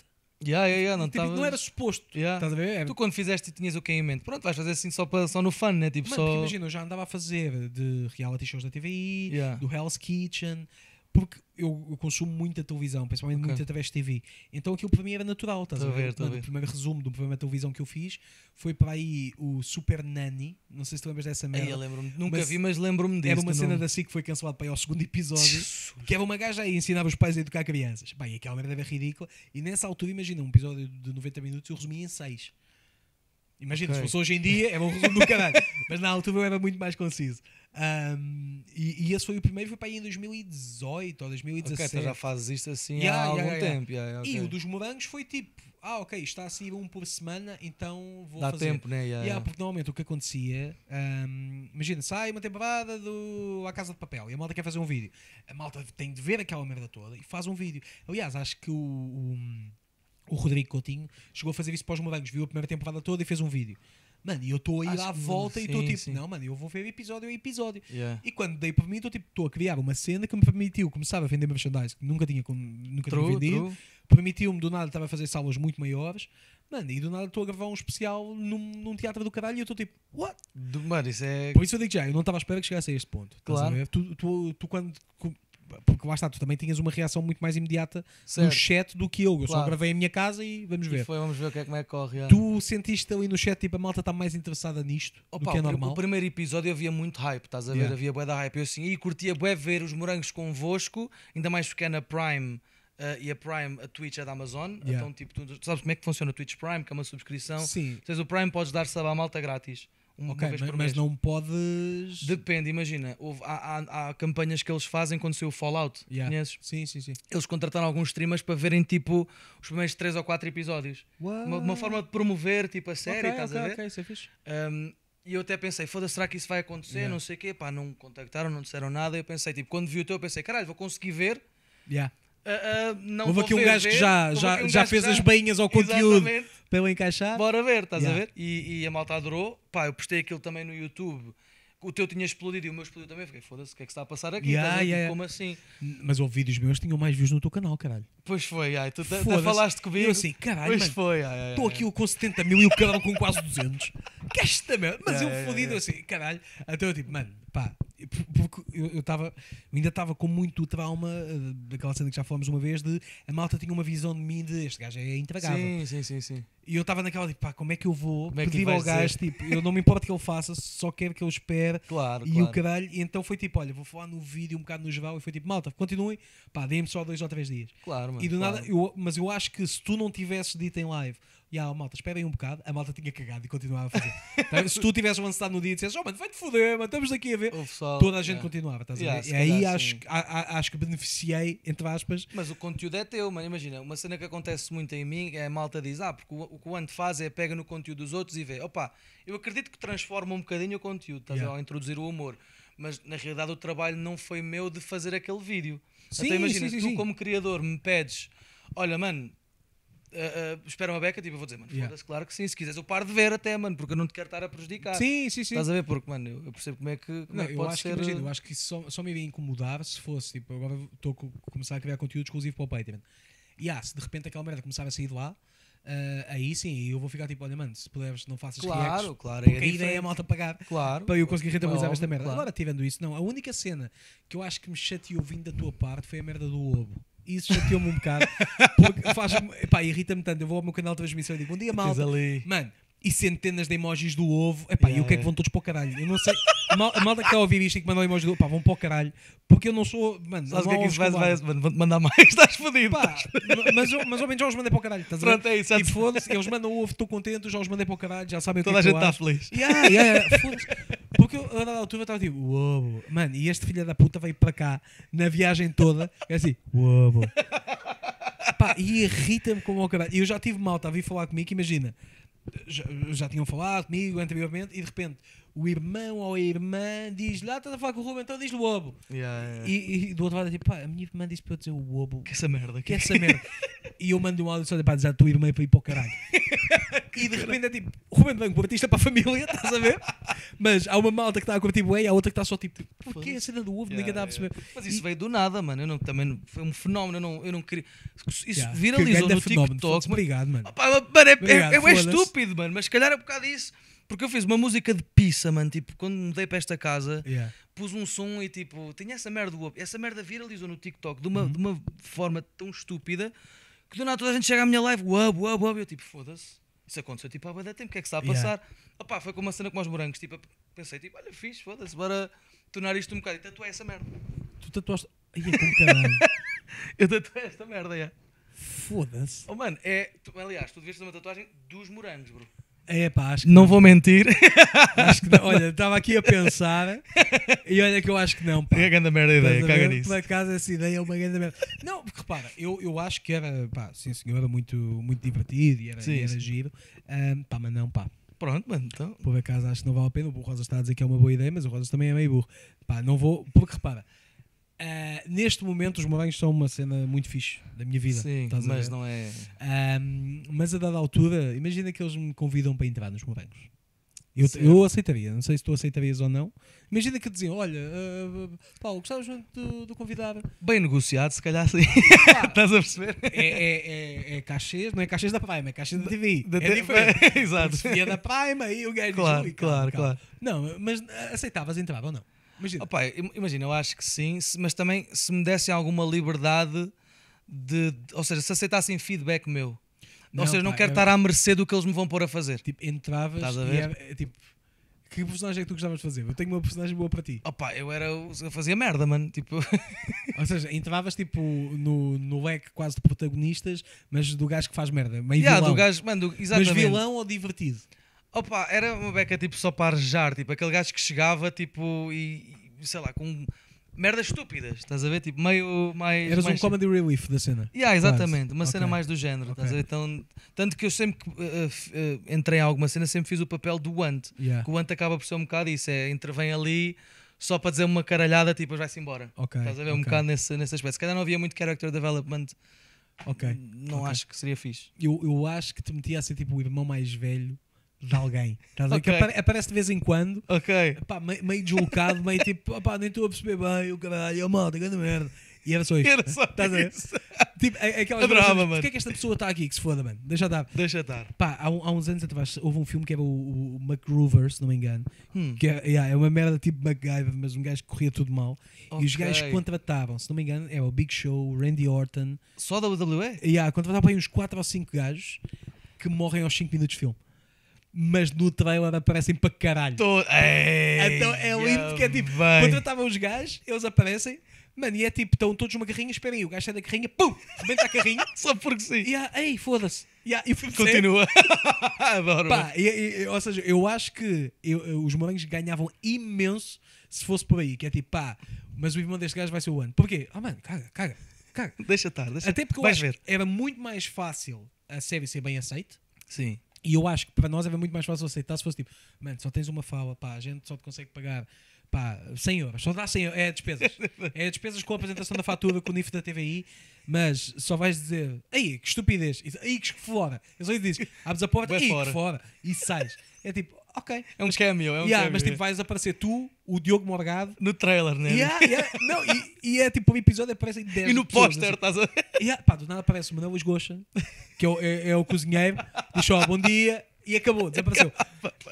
Yeah, yeah, yeah, não, tipo, tavas... não era suposto. Yeah. a ver? Tu quando fizeste tinhas o que em mente? Pronto, vais fazer assim só, para, só no fun, né? Tipo, Mano, só... imagina, eu já andava a fazer de reality shows da TVI, yeah. do Hell's Kitchen, porque eu, eu, consumo muita televisão, principalmente okay. muito através de TV. Então aquilo para mim era natural, estás a ver? o primeiro resumo do programa de televisão que eu fiz foi para aí o Super Nanny. Não sei se tu lembras dessa merda. Nunca mas vi, mas lembro-me disso. Era uma cena da SIC que foi cancelada para aí ao segundo episódio, que era uma gaja aí ensinava os pais a educar crianças. Bem, aquela merda era ridícula. E nessa altura, imagina, um episódio de 90 minutos eu resumia em 6. Imagina, okay. se fosse hoje em dia, é um resumo do caralho. mas na altura eu era muito mais conciso. Um, e, e, esse foi o primeiro, foi para aí em 2018 ou 2017. Okay, então já fazes isto assim yeah, há algum yeah, tempo. Yeah. Okay. E o dos morangos foi tipo, ah, ok, está a sair um por semana, então vou Dá fazer. tempo, né? Yeah, yeah, Porque normalmente o que acontecia, um, imagina, sai uma temporada do A Casa de Papel e a malta quer fazer um vídeo. A malta tem de ver aquela merda toda e faz um vídeo. Aliás, acho que o, o, o Rodrigo Coutinho chegou a fazer isso para os morangos, viu a primeira temporada toda e fez um vídeo. Mano, e eu estou a ir à volta sim, e estou tipo, sim. não, mano, eu vou ver episódio a episódio. Yeah. E quando dei por mim, estou tipo, estou a criar uma cena que me permitiu começar a vender merchandise que nunca tinha, nunca true, tinha vendido. Permitiu-me, do nada, estava a fazer salas muito maiores. Mano, e do nada estou a gravar um especial num, num teatro do caralho e eu estou tipo, what? mano, isso é. Por isso eu digo já, eu não estava à espera que chegasse a este ponto. Claro. Tu, tu, tu, tu, quando porque lá está, tu também tinhas uma reação muito mais imediata certo. no chat do que eu. Eu claro. só gravei a minha casa e vamos ver. E foi, vamos ver que é, como é que corre. É. Tu sentiste ali no chat, tipo, a malta está mais interessada nisto Opa, do que é normal? O primeiro episódio havia muito hype, estás a ver? Yeah. Havia bué da hype. Eu assim, e curtia bué ver os morangos convosco, ainda mais porque é na Prime. Uh, e a Prime, a Twitch é da Amazon. Yeah. Então, tipo, tu, sabes como é que funciona a Twitch Prime, que é uma subscrição. Sim. Tens o Prime, podes dar sub à malta grátis. Uma, okay, mas, mês. Mas não podes. Depende, imagina. Houve, há, há, há, campanhas que eles fazem quando saiu o Fallout. Yeah. Conheces? Sim, sim, sim. Eles contrataram alguns streamers para verem tipo os primeiros 3 ou 4 episódios. Uma, uma, forma de promover tipo a série, okay, estás okay, a ver? Ok, isso é fixe. Um, e eu até pensei, foda-se, será que isso vai acontecer? Yeah. Não sei o quê. Pá, não contactaram, não disseram nada. Eu pensei, tipo, quando vi o teu, eu pensei, caralho, vou conseguir ver. Yeah não Houve aqui um gajo que já, já, um já fez as bainhas ao conteúdo Exatamente. para eu encaixar. Bora ver, estás yeah. a ver? E, e, a malta adorou. Pá, eu postei aquilo também no YouTube. O teu tinha explodido e o meu explodiu também. Fiquei, foda-se, o que é que está a passar aqui? Yeah, yeah. Como assim? Mas houve vídeos meus que tinham mais views no teu canal, caralho. Pois foi, ai, tu falaste comigo. Eu assim, caralho, pois mano, foi, estou aqui com 70 mil e o canal com quase 200. que esta merda? Mas eu fodido assim, caralho. Até então eu tipo, mano, pá, porque eu, estava, ainda estava com muito trauma eh, daquela cena que já falamos uma vez de a malta tinha uma visão de mim de este gajo é intragável. Sim, sim, sim, sim. E eu estava naquela tipo, pá, como é que eu vou como é pedir é ao gajo, ser? tipo, eu não me importo que ele faça, só quero que ele espere. Claro, e claro. o caralho, e então foi tipo, olha, vou falar no vídeo um bocado no geral e foi tipo, malta, continuem, pá, deem-me só dois ou três dias. Claro, mano, E do claro. nada, eu, mas eu acho que se tu não tivesses dito em live, e ah, malta, esperem um bocado, a malta tinha cagado e continuava a fazer. então, se tu tivesses lançado no dia e dissesses, oh mano, vai-te foder, mano, estamos aqui a ver, toda a gente é. continuava, estás yeah, a ver? E aí acho, a, a, acho que beneficiei, entre aspas. Mas o conteúdo é teu, mano, imagina, uma cena que acontece muito em mim é a malta diz, ah, porque o, que o Ant faz é pega no conteúdo dos outros e vê, opa, eu acredito que transforma um bocadinho o conteúdo, estás yeah. a introduzir o humor, mas na realidade o trabalho não foi meu de fazer aquele vídeo. Sim, Até imagina, sim, sim, tu como criador me pedes, olha mano, Uh, uh, espera uma beca, tipo, eu vou dizer, mano, yeah. foda-se, claro que sim. Se quiseres, eu paro de ver até, mano, porque eu não te quero estar a prejudicar. Sim, sim, sim. Estás a ver? Porque, mano, eu, percebo como é que. Como não, é que eu, acho ser... que imagina, eh, eu acho que só, só me iria incomodar se fosse, tipo, agora estou a começar a criar conteúdo exclusivo para o Patreon. E ah, se de repente aquela merda começava a sair de lá, Uh, aí sim, eu vou ficar tipo, olha, mano, se puderes, não faças claro, reacts, claro, é porque é a ideia é a malta pagar claro, para eu conseguir rentabilizar esta merda. Claro. Agora, tirando isso, não, a única cena que eu acho que me chateou vindo da tua parte foi a merda do ovo isso chateou-me um bocado. Porque faz-me. irrita-me tanto. Eu vou ao meu canal de transmissão e digo: Bom dia, malta. Mano, e centenas de emojis do ovo. Epá, yeah, e o que é que vão todos para o caralho? Eu não sei. A malta que está a ouvir isto e que mandou emojis do ovo, pá, vão para o caralho. Porque eu não sou. Mano, Sabes o que é que isso vai, vai, vão-te mandar mais, estás fodido. Pá, mas, eu, mas ao menos já os mandei para o caralho. Estás Pronto, a ver? é isso. Tipo, foda-se, eles mandam o ovo, estou contente, já os mandei para o caralho, já sabem o que Toda é que a gente está feliz. Yeah, yeah, foda-se. Porque eu, a dada altura estava tipo, uou, mano, e este filho da puta veio para cá na viagem toda, é assim, uou. Pá, e irrita-me como o caralho. E eu já tive estava a vir falar comigo, imagina já, já tinham falado comigo anteriormente e de repente o irmão ou a irmã diz lá, ah, estás a falar com o Ruben, então diz o Yeah, yeah. E, e, do outro lado é tipo, pá, a minha irmã disse para eu dizer o Obo. Que essa merda. Que essa merda. e eu mando um áudio só de tipo, pá, dizer a tua irmã é para ir para o caralho. e de repente é tipo, Ruben o Batista para a família, estás a ver? Mas há uma malta que está a curtir tipo e há outra que está só tipo, porquê a cena do ovo? Yeah, Ninguém está a perceber. Mas isso e... veio do nada, mano. Eu não, também foi um fenómeno, eu não, eu não queria. Isso viralizou que no fenómeno, TikTok. Mas... Obrigado, mano. mano é, é, é, é estúpido, mano, mas se calhar é um bocado isso. Porque eu fiz uma música de pizza, mano. Tipo, quando mudei dei para esta casa, yeah. pus um som e tipo, tinha essa merda do Essa merda viralizou no TikTok de uma, uhum. de uma forma tão estúpida que do nada toda a gente chega à minha live, uab, uab, uab. Eu tipo, foda-se. Isso aconteceu tipo há bastante tempo, o que é que está a passar? Yeah. Opá, foi como uma cena com os morangos. Tipo, pensei, tipo, olha, fixe, foda-se, bora tornar isto um bocado. E tatuei essa merda. Tu tatuaste. Ai, é como caralho. eu tatuei esta merda, é. Foda-se. Oh, mano, é. Tu, aliás, tu devias fazer uma tatuagem dos morangos, bro. É pá, acho que não, não vou mentir. Acho que não. Olha, estava aqui a pensar e olha que eu acho que não. Pá. É a grande merda a ideia, caga nisso. Por acaso essa ideia é uma grande merda. Não, porque repara, eu, eu acho que era, pá, sim senhor, era muito, muito divertido e era, sim, e era giro. Um, pá, mas não, pá. Pronto, mano, então. Por acaso acho que não vale a pena. O Rosas está a dizer que é uma boa ideia, mas o Rosas também é meio burro. Pá, não vou, porque repara. Uh, neste momento, os morangos são uma cena muito fixe da minha vida. Sim, mas não é. mas a dada altura, imagina que eles me convidam para entrar nos Morangos. Eu, eu aceitaria, não sei se tu aceitarias ou não. Imagina que diziam: Olha, uh, Paulo, gostavas muito do, convidar Bem negociado, se calhar assim Ah, Estás a perceber? É, é, é, é cachês, não é cachês da Prime, é cachês da TV. Da, da é diferente. Exato. da Prime e o gajo claro, claro, claro. Não, mas ah, aceitavas entrar ou não? Imagina. Opa, imagina, eu acho que sim, mas também se me dessem alguma liberdade de, de ou seja, se aceitassem feedback meu. Não, ou seja, não quero é estar à mercê do que eles me vão pôr a fazer. Tipo, entravas Estás a ver? e era, é tipo, que personagem é que tu gostavas de fazer? Eu tenho uma personagem boa para ti. Opa, eu era. Eu fazia merda, mano. Tipo. Ou seja, entravas tipo no, no leque quase de protagonistas, mas do gajo que faz merda. Meio yeah, vilão. do gajo, mano, do, exatamente. Mas vilão ou divertido? Opa, era uma beca tipo só para arejar, tipo aquele gajo que chegava tipo e, e sei lá, com merdas estúpidas, estás a ver? Tipo meio mais. Eras mais, um comedy tipo relief da cena. Yeah, exatamente, Quase. uma cena okay. mais do género, okay. estás a ver? Então, tanto que eu sempre que uh, uh, entrei em alguma cena, sempre fiz o papel do ant, yeah. que o ant acaba por ser um bocado isso, é intervém ali só para dizer uma caralhada, tipo, vai-se embora. Okay, Estás a ver okay. um bocado nesse, nesse aspecto. Se calhar não havia muito character development. Ok. Não okay. acho que seria fixe. Eu, eu acho que te metia a ser tipo o irmão mais velho de alguém. Estás okay. a Que aparece de vez em quando, okay. pá, meio, meio deslocado, meio tipo, pá, nem estou a perceber bem, o caralho, é a malta, grande merda. E era só isto. Era só isso, a ver? Tipo, Adorava, mano. Porquê é que esta pessoa está aqui? Que se foda, mano. Deixa estar. Deixa estar. Pá, há, há uns anos atrás houve um filme que era o, o MacGruver, se não me engano. Hum. Que é, yeah, é uma merda tipo MacGyver, mas um gajo que corria tudo mal. Okay. E os gajos contratavam, se não me engano, é o Big Show, o Randy Orton. Só da WWE? Yeah, contratavam aí uns 4 ou 5 gajos que morrem aos 5 minutos de filme mas no trailer aparecem para caralho. Tô... Ei, então é lindo que é tipo, bem. contratavam os gajos, eles aparecem, mano, e é tipo, estão todos numa carrinha, esperem, o gajo sai da carrinha, pum, rebenta a carrinha. Só porque sim. E aí foda-se. E, há, Continua. Adoro. Pá, e, e, ou seja, eu acho que eu, os morangos ganhavam imenso se fosse por aí, que é tipo, pá, mas o irmão deste gajo vai ser o ano. Porquê? Ah, oh, mano, caga, caga, caga. Deixa estar, deixa Até porque eu acho ver. que era muito mais fácil a série ser bem aceita. Sim e eu acho que para nós era é muito mais fácil aceitar se fosse tipo, mano, só tens uma fala, pá, a gente só te consegue pagar pá, 100 euros, só dá 100 euros, é despesas. É despesas com a apresentação da fatura, com o NIF da TVI, mas só vais dizer, aí que estupidez, aí que fora. Eu só lhe diz, abres a porta, aí fora. fora, e sais. É tipo, ok. É um cameo, é um yeah, cameo. Mas tipo, é. vais aparecer tu, o Diogo Morgado. No trailer, né? Yeah, yeah. Não, e, e, é tipo, o episódio aparece em 10 E no póster assim. estás a. Yeah, pá, do nada aparece o Manuel Luís que é o, é, é o cozinheiro, deixou ó, bom dia, e acabou, desapareceu.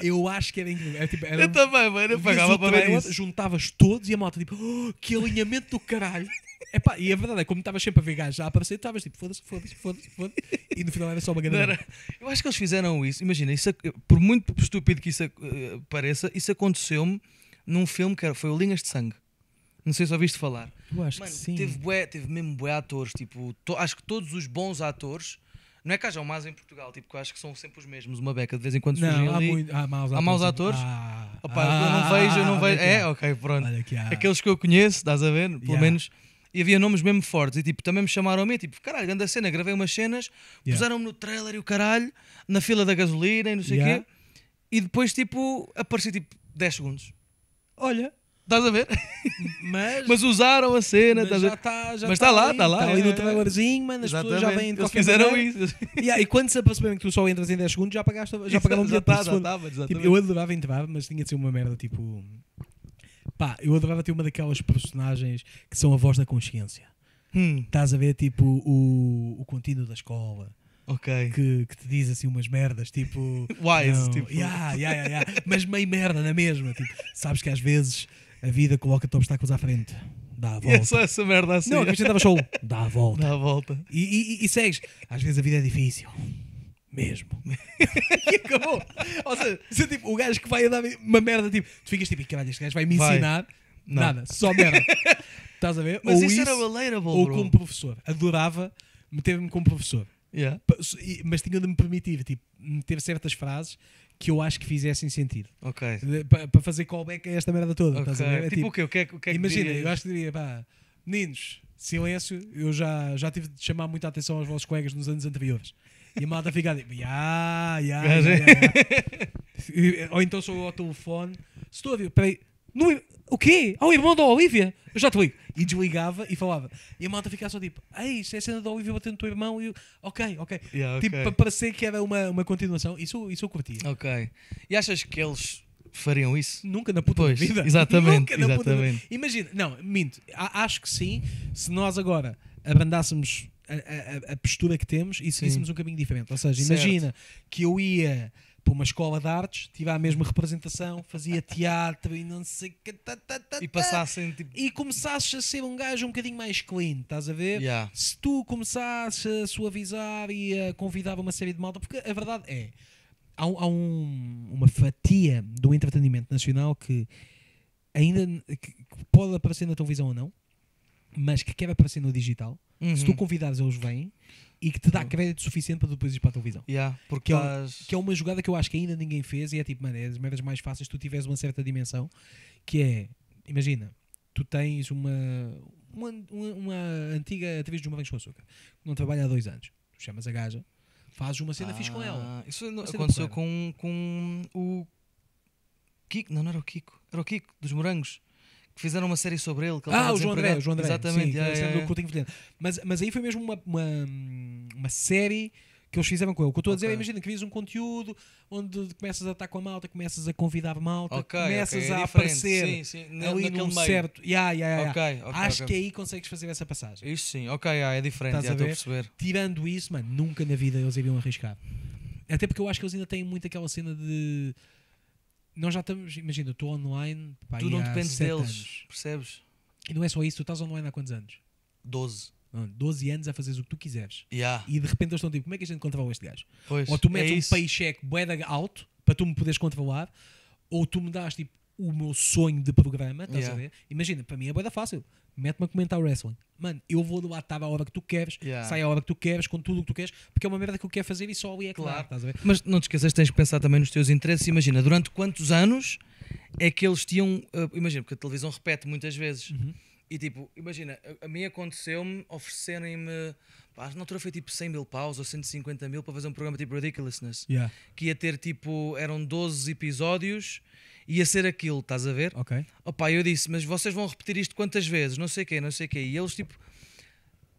Eu acho que era incrível. É tipo, era, eu também, mano, eu pagava para ver isso. Juntavas todos e a malta, tipo, oh, que alinhamento do caralho. Epá, e a é verdade é, como estavas sempre a ver gajos a aparecer, estavas tipo, foda-se, foda-se, foda-se, foda-se, e no final era só uma grande. Eu acho que eles fizeram isso, imagina, isso, por muito estúpido que isso uh, pareça, isso aconteceu-me num filme que era, foi o Linhas de Sangue. Não sei se ouviste falar. Eu acho Mano, que sim. Teve, bué, teve mesmo bué atores, tipo, to, acho que todos os bons atores. Não é que o mais em Portugal, tipo, que acho que são sempre os mesmos, uma beca de vez em quando não, surgem há ali. Muito, há maus há atores. Maus atores? Ah, Opa, ah, eu não ah, vejo, eu não vejo. É, ok, pronto. Aqui, Aqueles que eu conheço, estás a ver? Pelo yeah. menos e havia nomes mesmo fortes. E tipo, também me chamaram a mim, tipo, caralho, grande cena, gravei umas cenas, yeah. puseram-me no trailer e o caralho, na fila da gasolina e não sei o yeah. quê. E depois, tipo, apareci tipo 10 segundos. Olha, Estás a ver? Mas, mas, usaram a cena, mas estás já está já Mas está tá lá, está lá. Está ali no é, é. trailerzinho, mano, as Exatamente. pessoas já vêm de Eles fizeram maneira. isso. Yeah, e quando se aperceberam que tu só entras em assim 10 segundos, já pagaste já pagaram um bilhete por segundo. Tava, tipo, eu adorava entrar, mas tinha de ser uma merda tipo Pá, eu adorava ter uma daquelas personagens que são a voz da consciência. Hum. Estás a ver, tipo, o, o contínuo da escola. Que, que, te diz assim umas merdas, tipo. Wise, não, tipo. Yeah, yeah, yeah, yeah. mas meio merda na mesma. Tipo, sabes que às vezes a vida coloca-te obstáculos à frente. Dá a é volta. É só essa merda assim. Não, a gente estava show. Dá a volta. Dá a volta. E, e, e, segues. Às vezes a vida é difícil mesmo. e acabou. Ou seja, se, é tipo, o gajo que vai a dar uma merda, tipo, tu ficas tipo, caralho, este gajo vai me vai. ensinar Não. nada, só merda. Estás a ver? Mas ou isso, era relatable, Ou como professor. Adorava meter-me como professor. Yeah. Mas tinha de me permitir, tipo, meter certas frases que eu acho que fizessem sentido. Ok. Para fazer callback a esta merda toda. Okay. Estás a ver? É, tipo, tipo, o quê? O que é, o que, é Imagina, eu acho que diria, pá, meninos, silêncio, eu já, já tive de chamar muita atenção aos vossos colegas nos anos anteriores. E malta fica tipo, ya, ya, eh, Ou então sou ao telefone. Se tu a ver, peraí, no, é, o quê? Ah, o irmão da Olivia? Eu já te ligo. E desligava e falava. E a malta ficava só tipo, ei, isso é a cena da Olivia batendo no teu irmão. E eu, ok, ok. Yeah, tipo, para parecer que era uma, uma continuação. Isso, isso eu curtia. Ok. E achas que eles fariam isso? Nunca na puta pois, vida. Exatamente. exatamente. Vida. Imagina, não, minto. A, acho que sim. Se nós agora abrandássemos a, a, a, postura que temos e seguíssemos um caminho diferente. Ou seja, certo. imagina que eu ia para uma escola de artes, tive a mesma representação, fazia teatro e não sei que. Tá, tá, tá, e passassem tipo... E começasses a ser um gajo um bocadinho mais clean, estás a ver? Yeah. Se tu começasses a suavizar e a convidar uma série de malta, porque a verdade é, há, há um, uma fatia do entretenimento nacional que ainda que pode aparecer na televisão ou não, mas que quer aparecer no digital. Uhum. Se tu uhum. convidares, eles vêm e que te dá uhum. crédito suficiente para depois ir para a televisão. Yeah, porque que, é, que é uma jogada que eu acho que ainda ninguém fez e é tipo, mano, é das merdas mais fáceis se tu tiveres uma certa dimensão. Que é, imagina, tu tens uma, uma, uma antiga atriz de uma vez com açúcar que não trabalha há dois anos. Tu chamas a gaja, fazes uma cena ah, fixe com ah, ela. Isso aconteceu com, com o Kiko, não, não era o Kiko, era o Kiko dos Morangos fizeram uma série sobre ele. ah, o João André, o João André. Exatamente. Sim, Mas, mas aí foi mesmo uma, uma, uma série que eles fizeram com ele. O que eu estou a dizer é, imagina, crias um conteúdo onde começas a estar com a malta, começas a convidar a malta, okay, começas okay. É a aparecer sim, sim. Na, ali num meio. certo... Yeah, yeah, yeah. Acho que aí consegues fazer essa passagem. Isso sim, ok, yeah, é diferente, a perceber. Tirando isso, mano, nunca na vida eles iriam arriscar. Até porque eu acho que eles ainda têm muito aquela cena de nós já estamos, imagina, eu estou online. Pá, tu não dependes deles, anos. percebes? E não é só isso, tu estás online há quantos anos? 12. 12 ah, anos a fazeres o que tu quiseres. Yeah. E de repente eles estão tipo, como é que a gente controla este gajo? Pois, ou tu metes é um paycheck boeda alto para tu me poderes controlar, ou tu me dás tipo o meu sonho de programa, estás yeah. a ver? Imagina, para mim é boeda fácil mete-me a comentar wrestling. Mano, eu vou do Atava à hora que tu queres, yeah. sai à hora que tu queres, com tudo o que tu queres, porque é uma merda que eu quero fazer e só ali é claro. claro Mas não te esqueças, tens que pensar também nos teus interesses. Imagina, durante quantos anos é que eles tinham. Uh, imagina, porque a televisão repete muitas vezes. Uhum. E tipo, imagina, a, a mim aconteceu-me oferecerem-me. Pá, na altura foi tipo 100 mil paus ou 150 mil para fazer um programa tipo Ridiculousness. Yeah. Que ia ter tipo. Eram 12 episódios ia ser aquilo, estás a ver? Ok. Opa, eu disse, mas vocês vão repetir isto quantas vezes? Não sei o quê, não sei o quê. E eles tipo.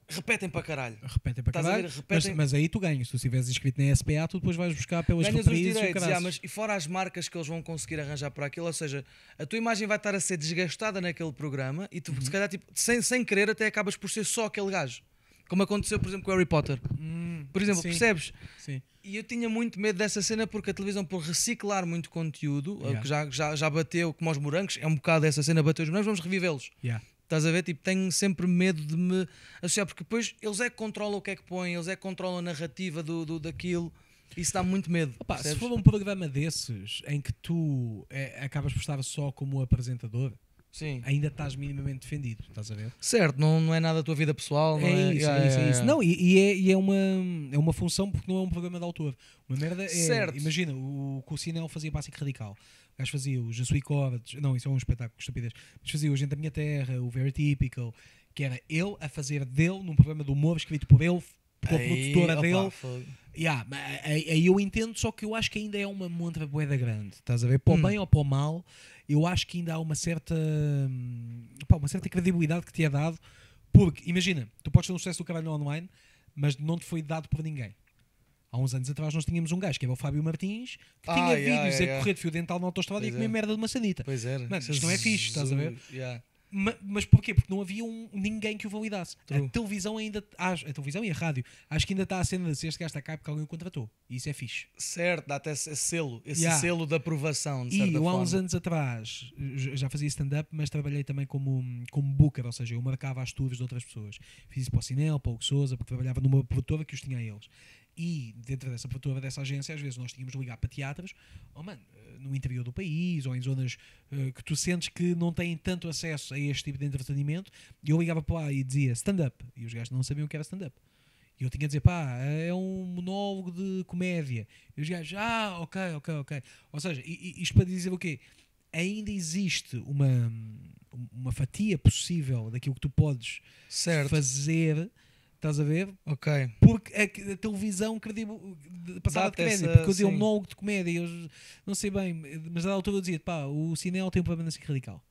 Repetem para caralho. Repetem para caralho. repetem... Mas, mas, aí tu ganhas. Se tu estiveres inscrito na SPA, tu depois vais buscar pelas Ganhas os direitos, e, ah, mas, e fora as marcas que eles vão conseguir arranjar para aquilo, ou seja, a tua imagem vai estar a ser desgastada naquele programa e tu, uhum. se calhar, tipo, sem, sem querer, até acabas por ser só aquele gajo. Como aconteceu, por exemplo, com Harry Potter. Hum, por exemplo, sim, percebes? Sim. E eu tinha muito medo dessa cena porque a televisão, por reciclar muito conteúdo, eh, yeah. que já, já, já bateu, como aos morangos, é um bocado essa cena, bateu os morangos, vamos revivê-los. Yeah. Estás a ver? Tipo, tenho sempre medo de me associar, porque depois eles é que controlam o que é que põem, eles é que controlam a narrativa do, do daquilo. Isso dá muito medo. Opa, se for um programa desses em que tu é, acabas por estar só como apresentador, Sim. ainda estás minimamente defendido, estás a ver? Certo, não, não é nada da tua vida pessoal, é não é? É, ah, é? é isso, é, isso, é, Não, e, e, é, e é, uma, é uma função porque não é um problema de autor. Uma merda é. Certo. Imagina, o Cocinel fazia básico radical. O gajo fazia o Jesuí Cordes, não, isso é um espetáculo, estupidez. Mas fazia o Gente da Minha Terra, o Very Typical, que era ele a fazer dele num problema de humor escrito por ele, pela aí, produtora opa, dele. Foi. Yeah, aí, aí eu entendo, só que eu acho que ainda é uma montra boeda grande, estás a ver? Para o hum. bem ou para o mal eu acho que ainda há uma certa, hum, pá, uma certa credibilidade que te é dado, porque, imagina, tu podes ter um sucesso do caralho online, mas não te foi dado por ninguém. Há uns anos atrás nós tínhamos um gajo que era o Fábio Martins que ah, tinha yeah, vídeos yeah, a correr de fio dental na autostrada pois e a comer é. merda de sanita. Pois era. isto não é fixe, estás a ver? Yeah. Mas, porquê? Porque não havia um, ninguém que o validasse. True. A televisão ainda. A, televisão e a rádio. Acho que ainda está a cena de se este gajo está cá é porque alguém o contratou. E isso é fixe. Certo, dá até esse selo, esse yeah. selo de aprovação. De e eu, há uns anos atrás já fazia stand-up, mas trabalhei também como, como booker, ou seja, eu marcava as tours de outras pessoas. Fiz isso para o Sinel, para o Souza, porque trabalhava numa produtora que os tinha a eles. E dentro dessa apertura dessa agência, às vezes nós tínhamos de ligar para teatros, oh eh, no interior do país ou em zonas uh, que tu sentes que não têm tanto acesso a este tipo de entretenimento. E eu ligava para lá e dizia stand-up. E os gajos não sabiam o que era stand-up. E eu tinha de dizer, pá, é um monólogo de comédia. E os gajos, ah, ok, ok, ok. Ou seja, isto para dizer o quê? Ainda existe uma, uma fatia possível daquilo que tu podes certo. fazer Estás a ver? Ok. Porque a, é a televisão credibu, passada Dá-te de crédito, essa, porque eu dizia um monólogo de comédia, eu não sei bem, mas à altura eu dizia, pá, o cinema tem um problema assim radical.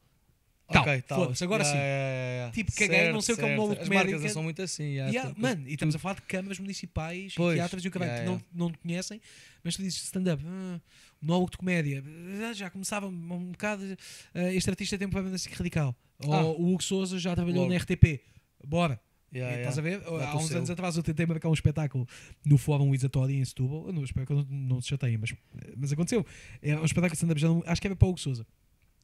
Tal, ok, tal. agora yeah, sim. Yeah, yeah, tipo, caguei, certo, não sei certo. o que é um monólogo de comédia. As marcas é- são muito assim. Yeah, mano, e estamos a falar de câmaras municipais, pois, teatros e o caralho, que não, não te conhecem, mas tu dizes stand-up, ah, uh, monólogo de comédia, já começava um bocado, uh, este artista tem um problema assim radical. Ou ah. o Hugo Souza já trabalhou Logo. na RTP, bora. Yeah, estás yeah. a ver? Há uns anos atrás eu tentei marcar um espetáculo no Fórum Isatória em Setúbal. Eu não, espero que eu não, não se chateiem, mas, mas aconteceu. Era é, é um espetáculo de stand-up, acho que é era para o Hugo Souza.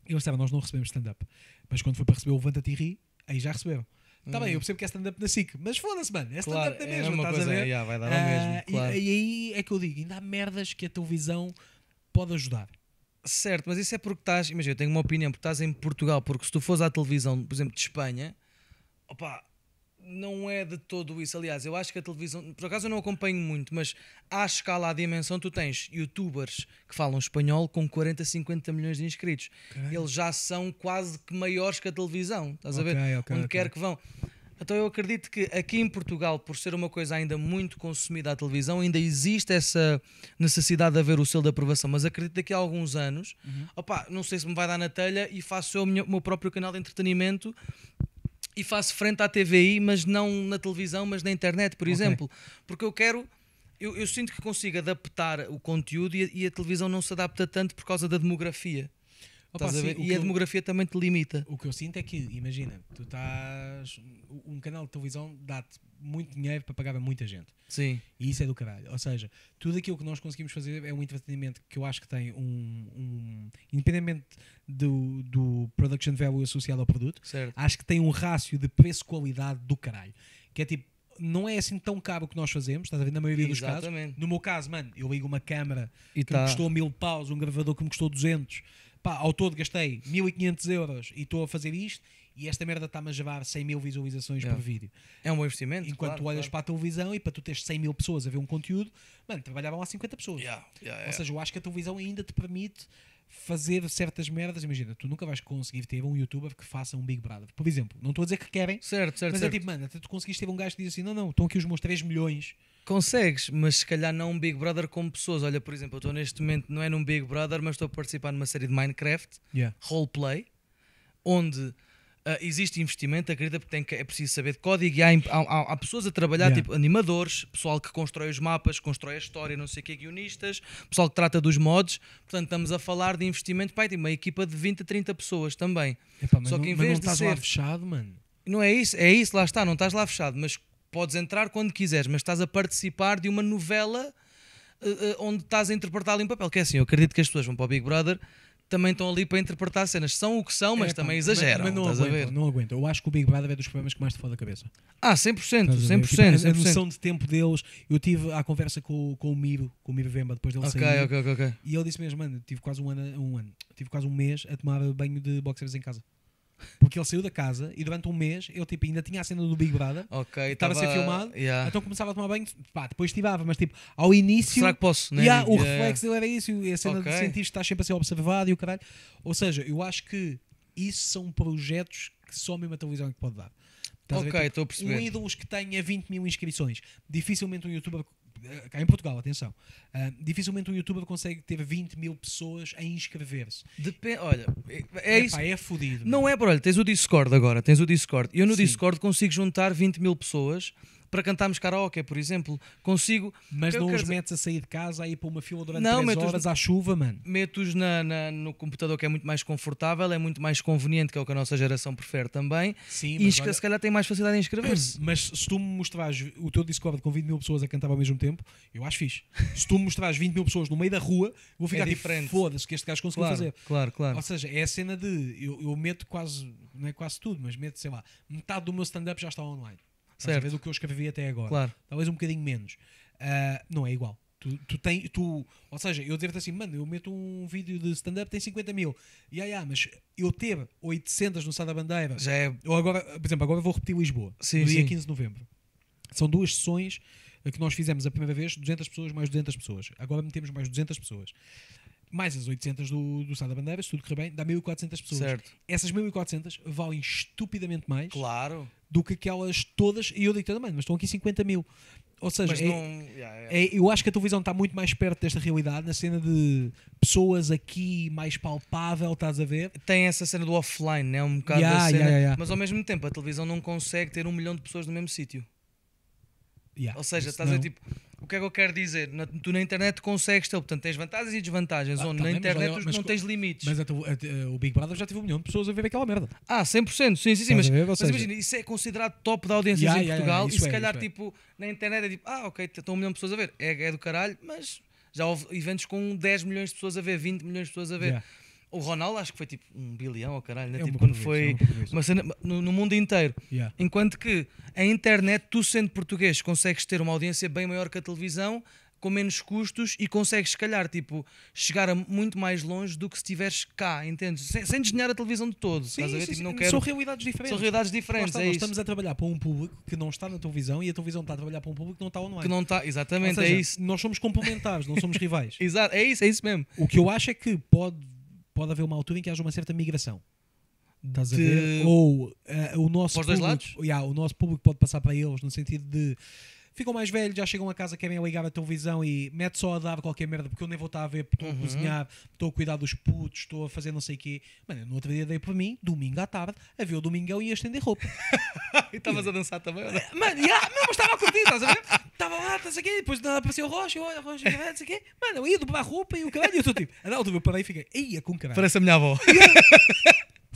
E eles disseram, nós não recebemos stand-up. Mas quando foi para receber o Vanta te aí já receberam. Está hum. bem, eu percebo que é stand-up na SIC, mas foda-se, mano, é stand-up claro, na mesma, é estás coisa, a ver? yeah, vai dar ao ah, mesmo, uh, claro. e, e aí é que eu digo, ainda há merdas que a televisão pode ajudar. Certo, mas isso é porque estás, imagina, eu tenho uma opinião, porque estás em Portugal, porque se tu fores à televisão, por exemplo, de Espanha, opa, não é de todo isso. Aliás, eu acho que a televisão, por acaso eu não acompanho muito, mas à escala, à dimensão, tu tens youtubers que falam espanhol com 40, 50 milhões de inscritos. Eles já são quase que maiores que a televisão, estás okay, a ver? Okay, Onde quer que vão. Então eu acredito que aqui em Portugal, por ser uma coisa ainda muito consumida à televisão, ainda existe essa necessidade de haver o selo de aprovação, mas acredito que daqui a alguns anos, uhum. opa, não sei se me vai dar na telha e faço eu o meu próprio canal de entretenimento e faço frente à TVI, mas não na televisão, mas na internet, por okay. exemplo. Porque eu quero. Eu, eu, sinto que consigo adaptar o conteúdo e a, e a televisão não se adapta tanto por causa da demografia. Opa, sim, e a eu, demografia também te limita. O que eu sinto é que, imagina, tu estás. Um canal de televisão dá-te muito dinheiro para pagar a muita gente. Sim. E isso é do caralho. Ou seja, tudo aquilo que nós conseguimos fazer é um entretenimento que eu acho que tem um. um independentemente do, do production value associado ao produto, certo. acho que tem um rácio de preço-qualidade do caralho. Que é tipo, não é assim tão caro o que nós fazemos, estás a ver? Na maioria Exatamente. dos casos. No meu caso, mano, eu ligo uma câmera e que tá. me custou mil paus, um gravador que me custou 200 pá, ao todo gastei 1500 euros e estou a fazer isto e esta merda está-me a gerar 100 mil visualizações yeah. por é. vídeo. É um bom investimento. Enquanto claro, tu olhas claro. para a televisão e para tu teres 100 mil pessoas a ver um conteúdo, mano, trabalhavam lá 50 pessoas. Yeah, yeah, Ou seja, eu acho que a televisão ainda te permite fazer certas merdas. Imagina, tu nunca vais conseguir ter um youtuber que faça um Big Brother. Por exemplo, não estou a dizer que querem, certo, certo, mas é certo. é tipo, mano, até tu conseguiste ter um gajo que diz assim: não, não, estão aqui os meus 3 milhões. Consegues, mas se calhar não um Big Brother com pessoas. Olha, por exemplo, eu estou neste momento, não é num Big Brother, mas estou a participar numa série de Minecraft, yeah. roleplay, onde Uh, existe investimento, acredita porque tem que, é preciso saber de código e há, há, há pessoas a trabalhar, yeah. tipo animadores, pessoal que constrói os mapas, constrói a história, não sei o que, guionistas, pessoal que trata dos mods. Portanto, estamos a falar de investimento para uma equipa de 20 a 30 pessoas também. Só que em não, vez não de estás ser, lá fechado, mano. Não é isso, é isso, lá está, não estás lá fechado, mas podes entrar quando quiseres, mas estás a participar de uma novela uh, uh, onde estás a interpretá-la em papel. Que é assim, eu acredito que as pessoas vão para o Big Brother também estão ali para interpretar cenas. São o que são, mas é, também pá, exageram. Mas, não, estás aguento, a ver? não aguento. Eu acho que o Big Brother é dos problemas que mais te foda a cabeça. Ah, 100%. 100%, 100%, 100%. a, tipo, noção de tempo deles. Eu tive a conversa com, com o Miro, com o Miro Vemba, depois dele okay, sair. Ok, ok, ok. E ele disse mesmo, mano, tive quase um ano, um ano, tive quase um mês a tomar banho de boxers em casa. Porque ele saiu da casa e durante um mês eu tipo, ainda tinha a cena do Big Brother. Ok, estava a ser filmado. Yeah. Então começava a tomar banho, pá, depois estivava, mas tipo, ao início. Será que posso? Né? Yeah, o yeah. reflexo dele era isso, e a cena okay. de sentir estás sempre a ser observado e o caralho. Ou seja, eu acho que isso são projetos que só mesmo a televisão é que pode dar. Estás ok, tipo, estou a, tipo, a perceber. Um ídolos que tenha 20 mil inscrições. Dificilmente um youtuber eh, cá em Portugal, atenção, uh, dificilmente um youtuber consegue ter 20 mil pessoas a inscrever-se. Depende, olha, é, é Epá, isso. É fodido. Não é, por olha, tens o Discord agora, tens o Discord. Eu no Sim. Discord consigo juntar 20 mil pessoas para cantarmos karaoke, por exemplo. Consigo. Mas não os metes a sair de casa, a ir para uma fila durante não, 3 horas à chuva, mano. Meto-os na, na, no computador que é muito mais confortável, é muito mais conveniente, que é o que a nossa geração prefere também. Sim, e olha... se calhar tem mais facilidade em inscrever-se. Mas se tu me mostrares o teu Discord com 20 mil pessoas a cantar ao mesmo tempo, eu acho fixe. se tu me mostrares 20 mil pessoas no meio da rua, vou é ficar é diferente. Tipo, Foda-se que este gajo conseguiu claro, fazer. Claro, claro. Ou seja, é a cena de eu, eu meto quase, não é quase tudo, mas meto, sei lá, metade do meu stand-up já está online. É certo. Vezes, o que eu escrevi até agora. Claro. Talvez um bocadinho menos. Uh, não é igual. Tu, tu tem, tu, ou seja, eu devo assim, mano, eu meto um vídeo de stand-up tem 50 mil. E aí yeah, mas eu ter 800 no sada Bandeira. Já é... Ou agora, por exemplo, agora vou repetir Lisboa, sim, no dia sim. 15 de novembro. São duas sessões que nós fizemos a primeira vez, 200 pessoas mais 200 pessoas. Agora metemos mais 200 pessoas mais as 800 do, do Estado da Bandeira, se tudo correr bem, dá 1400 pessoas. Certo. Essas 1400 valem estupidamente mais claro. do que aquelas todas, e eu digo também, mas estão aqui 50 mil. Ou seja, é, não, É, eu acho que a televisão está muito mais perto desta realidade, na cena de pessoas aqui mais palpável, estás a ver? Tem essa cena do offline, né? um bocado yeah, da cena, mas ao mesmo tempo a televisão não consegue ter um milhão de pessoas no mesmo sítio. Ou seja, estás a ver tipo o que é que eu quero dizer? Na, tu na internet consegues ter, portanto, tens vantagens e desvantagens, ah, onde tá na internet mas, mas, não tens limites. Mas eh, o Big Brother já teve um milhão de pessoas a ver aquela merda. Ah, 100%, sim, sim, sim. Mas, ver, mas imagina, isso é considerado top da audiência yeah, em yeah, Portugal yeah, e se é, calhar, é. tipo, é. na internet é tipo, ah, ok, estão um milhão de pessoas a ver. É, é do caralho, mas já houve eventos com 10 milhões de pessoas a ver, 20 milhões de pessoas a ver. Yeah. O Ronaldo acho que foi tipo um bilhão, oh, caralho, né? é tipo, quando foi é uma cena no, no mundo inteiro. Yeah. Enquanto que a internet, tu sendo português, consegues ter uma audiência bem maior que a televisão, com menos custos e consegues, se calhar, tipo, chegar a muito mais longe do que se estiveres cá, entendes? Sem, sem a televisão de todo. Sim, estás a ver? Sim, tipo, não quero... São realidades diferentes. São realidades diferentes. Está, é nós isso. estamos a trabalhar para um público que não está na televisão e a televisão está a trabalhar para um público que não está online. Que não está, exatamente, é seja, é isso. Nós somos complementares, não somos rivais. Exato, é isso, é isso mesmo. O que eu acho é que pode pode haver uma altura em que haja uma certa migração. Estás a ver? Ou uh, o nosso público, yeah, o nosso público pode passar para eles no sentido de ficam mais velhos, já chegam a casa, querem ligar a televisão e mete só a dar qualquer merda, porque eu nem vou estar a ver, porque estou uhum. a cozinhar, estou a cuidar dos putos, estou a fazer não sei o quê. Mano, no outro dia dei por mim, domingo à tarde, a ver o Domingão e a estender roupa. e estavas a dançar também, não? Eh, mano, yeah, não, mas estava a curtir, estás a ver? Estava lá, estás aqui, depois apareceu o Rocha, olha, Rocha, não sei o quê. Mano, eu ia dobrar a roupa e o caralho, e eu estou tipo, a dar altura eu parei e fiquei, ia com caralho. Parece a minha avó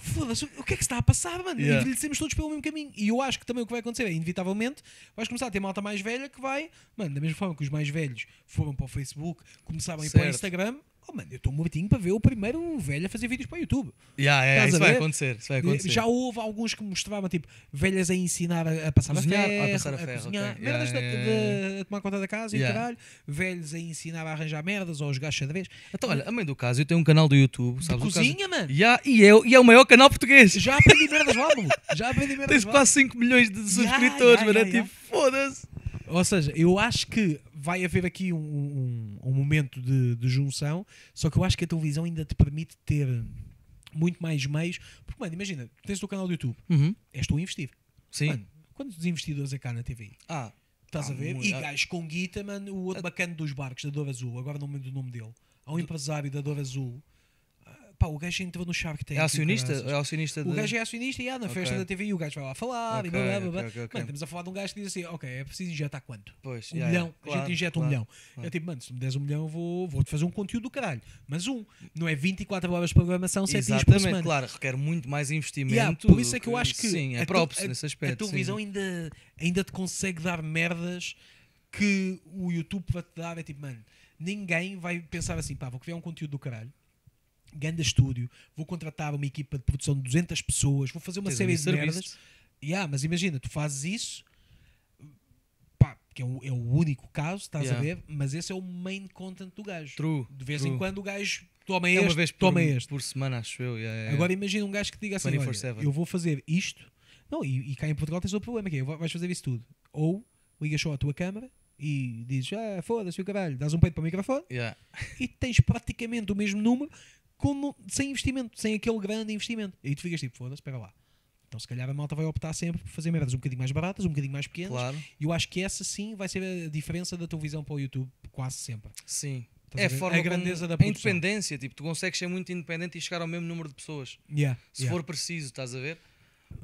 foda-se, o que é que está a passar, mano? Yeah. Envelhecemos todos pelo mesmo caminho. E eu acho que também o que vai acontecer é, inevitavelmente, vais começar a ter malta mais velha que vai, mano, da mesma forma que os mais velhos foram para o Facebook, começaram a ir para o Instagram, Oh, mano, eu estou mortinho para ver o primeiro velho a fazer vídeos para o YouTube. Yeah, yeah, isso, vai acontecer, isso vai acontecer. Já houve alguns que mostravam tipo, velhas a ensinar a, passar Cozinhar, a ferro, a, passar a, ferro, a cozinhar, okay. merdas yeah, de, tomar conta da casa yeah. e caralho, velhos a ensinar a arranjar merdas ou a jogar vez Então, olha, a mãe do caso, eu tenho um canal do YouTube, sabes? De cozinha, mano! Yeah, e, é, e é o maior canal português! Já aprendi merdas lá, mano! Já aprendi merdas Tens lá! Tens quase 5 milhões de subscritores, mano! é tipo, foda-se! Ou seja, eu acho que vai haver aqui um, um, um momento de, de, junção, só que eu acho que a televisão ainda te permite ter muito mais meios. Porque, mano, imagina, tens o teu canal do YouTube, uhum. és tu a investir. Sim. Mano, quantos investidores é cá na TV? Ah, estás ah, a ver? Muito. E gajo com guita, mano, o outro ah. bacana dos barcos, da Dor Azul, agora não me lembro do nome dele. Há um empresário da Dor Azul Pá, o gajo entrou no Shark Tank. É acionista? É acionista de... O gajo é acionista e há na okay. festa da TV e o gajo vai lá falar okay, e blá blá blá. Okay, mano, estamos a falar de um gajo que diz assim: ok, é preciso injetar quanto? Pois, um yeah, milhão. a gente injeta claro, um milhão. Claro. Eu tipo, mano, se me des um milhão, vou-te vou fazer um conteúdo do caralho. Mas um, não é 24 horas de programação, 7 dias por semana. claro, requer muito mais investimento. Yeah, por isso é que eu acho que. Sim, é próprio a, nesse aspecto. A televisão ainda, ainda te consegue dar merdas que o YouTube vai te dar. É tipo, mano, ninguém vai pensar assim, pá, vou criar um conteúdo do caralho de estúdio, vou contratar uma equipa de produção de 200 pessoas, vou fazer uma Tens série de serviços. merdas. Yeah, mas imagina, tu fazes isso, pá, que é o, é o único caso, estás yeah. a ver? Mas esse é o main content do gajo. True. De vez true. em quando o gajo toma é este, por, toma este. Por semana, acho eu. Yeah, yeah. Agora imagina um gajo que diga assim: eu vou fazer isto. Não, e, e cá em Portugal tens o problema que é, vais fazer isso tudo. Ou ligas só a tua câmera e dizes, ah, foda-se o caralho, dás um peito para o microfone yeah. e tens praticamente o mesmo número como sem investimento, sem aquele grande investimento. E tu ficas tipo, foda-se, espera lá. Então, se calhar a malta vai optar sempre por fazer merdas um bocadinho mais baratas, um bocadinho mais pequenas. Claro. E eu acho que essa sim vai ser a diferença da televisão para o YouTube, quase sempre. Sim. é a, forma a grandeza da produção. independência, tipo, tu consegues ser muito independente e chegar ao mesmo número de pessoas. Yeah, se yeah. for preciso, estás a ver?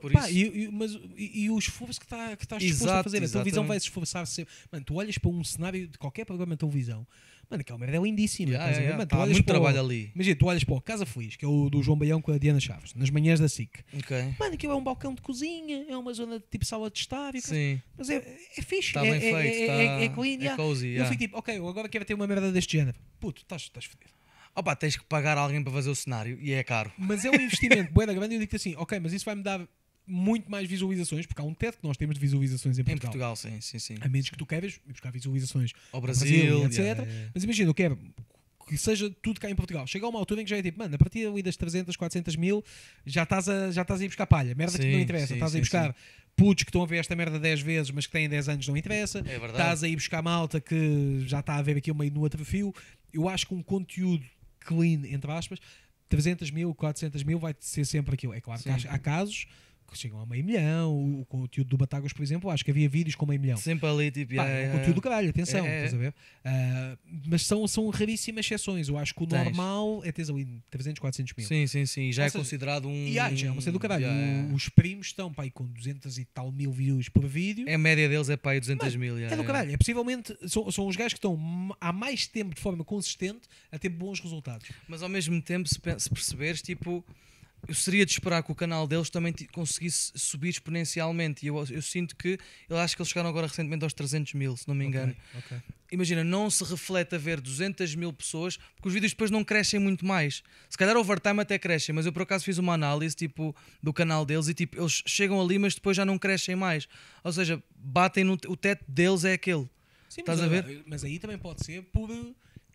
Por Pá, isso... e, e, mas, e, e o esforço que tá, estás tá disposto a fazer. A televisão vai se esforçar sempre. Mano, tu olhas para um cenário de qualquer programa de televisão, Mano, aquela merda é lindíssima. Yeah, yeah, yeah. Há muito trabalho o... ali. Imagina, tu olhas para o Casa Feliz, que é o do João Baião com a Diana Chaves, nas manhãs da SIC. Okay. Mano, aquilo é um balcão de cozinha, é uma zona de tipo sala de estar. Sim. Mas é, é fixe. Está é, bem é, feito. É, tá... é, é clean. É cozy, yeah. Eu fui tipo, ok, eu agora quero ter uma merda deste género. Puto, estás, estás fodido. Opa, tens que pagar alguém para fazer o cenário e é caro. Mas é um investimento boa da grande eu digo assim, ok, mas isso vai me dar muito mais visualizações, porque há um teto que nós temos de visualizações em Portugal. Em Portugal, sim, sim, sim. A menos que tu queiras buscar visualizações ao Brasil, Brasil etc. Mas imagina, eu quero que seja tudo cá em Portugal. Chega a uma altura em que já é tipo, mano, a partir ali das 300, 400 mil, já estás a, já estás a ir buscar palha. Merda sim, que não interessa. Sim, estás a ir buscar putos que estão a ver esta merda 10 vezes, mas que têm 10 anos, não interessa. É verdade. Estás a ir buscar malta que já está a ver aqui meio no outro fio. Eu acho que um conteúdo clean, entre aspas, 300 mil, 400 mil vai ser sempre aquilo. É claro que há, há casos chegam a meio milhão. O conteúdo do Batagas, por exemplo, acho que havia vídeos com meio milhão. Sempre ali, tipo, Pá, é, é, conteúdo do caralho, atenção, é, é, estás a ver? Uh, mas são, são raríssimas exceções. Eu acho que o tens. normal é teres ali 300, 400 mil. Sim, sim, sim. Já Ou é seja, considerado um. E já é uma cena do caralho. os primos estão, pá, com 200 e tal mil views por vídeo. É, a média deles é, pá, 200 mas, mil. é do caralho. É possivelmente, são, são os gajos que estão há mais tempo de forma consistente a ter bons resultados. Mas ao mesmo tempo, se, se perceberes, tipo seria de esperar que o canal deles também conseguisse subir exponencialmente. E eu, eu, sinto que, eu acho que eles chegaram agora recentemente aos 300 mil, se não me engano. Okay, okay. Imagina, não se reflete a ver 200 mil pessoas, porque os vídeos depois não crescem muito mais. Se calhar overtime até crescem, mas eu por acaso fiz uma análise tipo, do canal deles e tipo, eles chegam ali, mas depois já não crescem mais. Ou seja, batem no. O teto deles é aquele. Sim, Estás mas, a é ver? Mas aí também pode ser por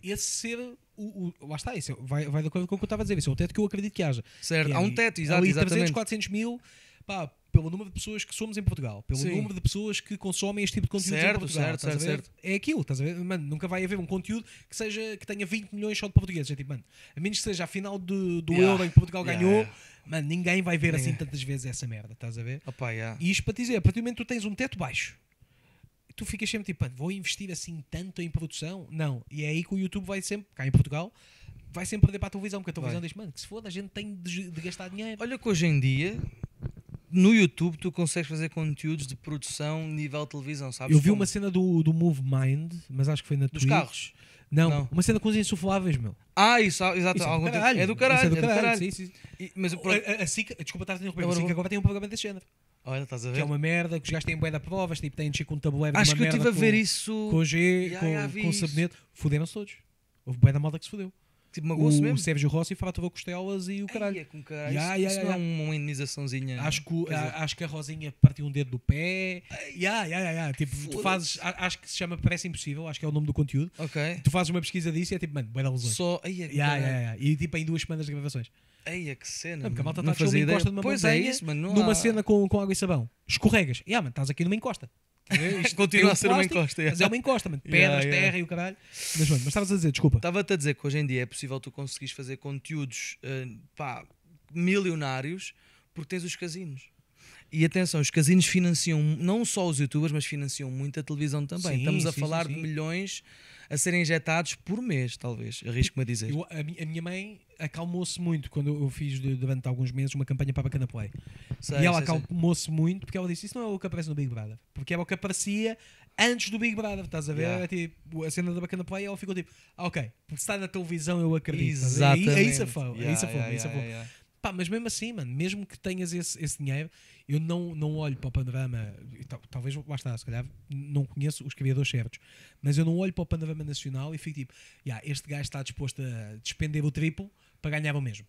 esse ser o, o, lá está, isso é, vai, vai de acordo com o que eu estava a dizer. Isso é o teto que eu acredito que haja. Certo, é há um teto, exato, ali exatamente. 300, 400 mil, pá, pelo número de pessoas que somos em Portugal, pelo Sim. número de pessoas que consomem este tipo de conteúdo certo, em Portugal. Certo, certo, certo. É aquilo, estás a ver? Mano, nunca vai haver um conteúdo que, seja, que tenha 20 milhões só de portugueses. É tipo, mano, a menos que seja a final do, do yeah. Euro em que Portugal yeah, ganhou, mano, ninguém vai ver assim tantas vezes essa merda, estás a ver? Opa, yeah. E isto para te dizer, a partir do momento que tu tens um teto baixo, tu ficas sempre tipo, vou investir assim tanto em produção? Não. E é aí que o YouTube vai sempre, cá em Portugal, vai sempre perder para a televisão, porque a televisão vai. diz, mano, que se foda, a gente tem de, de, gastar dinheiro. Olha que hoje em dia, no YouTube, tu consegues fazer conteúdos de produção nível televisão, sabes? Eu vi como? uma cena do, do Move Mind, mas acho que foi na Dos carros? Não, não, uma cena com os insufláveis, meu. Ah, isso, ah, exato. Isso é, do caralho, é do caralho. É, é do caralho, é do caralho. Sim, sim. E, mas, assim a, a, a, Cica, desculpa estar a interromper, a Cica agora tem um programa desse género. Olha, estás a ver? Que é uma merda, que os gajos têm boeda da provas, tipo, têm de com um tabuleiro Acho que eu estive a ver isso. Com G, yeah, com, yeah, com sabonete. fuderam se todos. Houve boeda malta que se fudeu. Tipo, magoou-se mesmo? O Sérgio Rossi fraturou costelas e o caralho. Eia, com caralho. Yeah, isso, yeah, isso não é uma indenizaçãozinha. Acho que, a, acho que a Rosinha partiu um dedo do pé. Ya, ya, ya. Tipo, tu fazes... Acho que se chama Parece Impossível, acho que é o nome do conteúdo. Ok. Tu fazes uma pesquisa disso e é tipo, mano, boeda da lesão. Só... Aí é yeah, yeah, yeah, E tipo, em duas semanas de gravações. Eia, que cena. Não, porque a malta está a encosta de uma pois é isso, mano, numa há... cena com, com água e sabão. Escorregas. E ah, mano, estás aqui numa encosta. Isto continua é a ser uma encosta. Yeah. Mas é uma encosta, mano. Pedras, yeah, yeah. terra e o caralho. Mas, mano, mas estavas a dizer, desculpa. Estava-te a dizer que hoje em dia é possível tu conseguires fazer conteúdos, uh, pá, milionários, porque tens os casinos. E atenção, os casinos financiam não só os youtubers, mas financiam muito a televisão também. Sim, Estamos a falar sim, de milhões a serem injetados por mês, talvez, arrisco-me a dizer. Eu, a, a, minha mãe acalmou-se muito quando eu fiz durante alguns meses uma campanha para a Bacana Play. Sei, e ela acalmou-se muito porque ela disse: Isso não é o que aparece no Big Brother. Porque era é o que aparecia antes do Big Brother, estás a ver? Yeah. É, tipo, a cena da Bacana Play, ela ficou tipo: ah, Ok, porque está na televisão, eu acredito. É Exatamente. Aí, aí safou, yeah, aí safou, yeah, é aí Pá, mas mesmo assim, mano, mesmo que tenhas esse, esse dinheiro, eu não, não olho para o panorama, talvez, lá está, se calhar não conheço os criadores certos, mas eu não olho para o panorama nacional e fico tipo, yeah, este gajo está disposto a despender o triplo para ganhar o mesmo.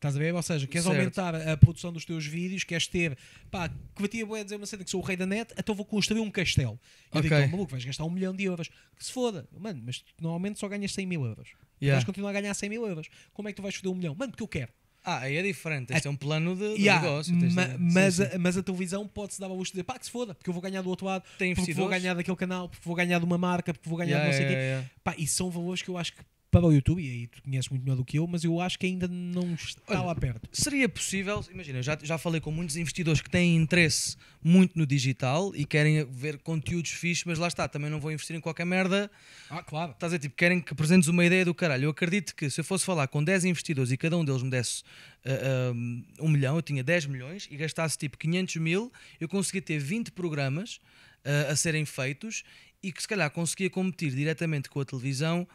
Estás a ver? Ou seja, queres certo. aumentar a produção dos teus vídeos, queres ter. Pá, que batia boa dizer uma cena que sou o rei da net, então vou construir um castelo. E okay. eu digo, maluco, vais gastar um milhão de euros. Que se foda, mano, mas normalmente só ganhas 100 mil euros. Yeah. Vais continuar a ganhar 100 mil euros. Como é que tu vais foder um milhão? Mano, porque eu quero. Ah, aí é diferente. Este a... é um plano de, de yeah, negócio. Ma de... mas, sim, sim. A, mas a televisão pode-se dar a luxo de dizer pá, que se foda, porque eu vou ganhar do outro lado, Tem porque vou ganhar daquele canal, porque vou ganhar de uma marca, porque vou ganhar yeah, de uma sei yeah, Yeah. Pá, e são valores que eu acho que para o YouTube, e aí tu conheces muito melhor do que eu, mas eu acho que ainda não está Olha, lá perto. Seria possível, imagina, já, já falei com muitos investidores que têm interesse muito no digital e querem ver conteúdos fixos, mas lá está, também não vão investir em qualquer merda. Ah, claro. Estás a dizer, tipo, querem que apresentes uma ideia do caralho. Eu acredito que se eu fosse falar com 10 investidores e cada um deles me desse uh, ah, um, ah, um milhão, eu tinha 10 milhões e gastasse tipo 500 mil, eu conseguia ter 20 programas uh, a serem feitos e que se calhar conseguia competir diretamente com a televisão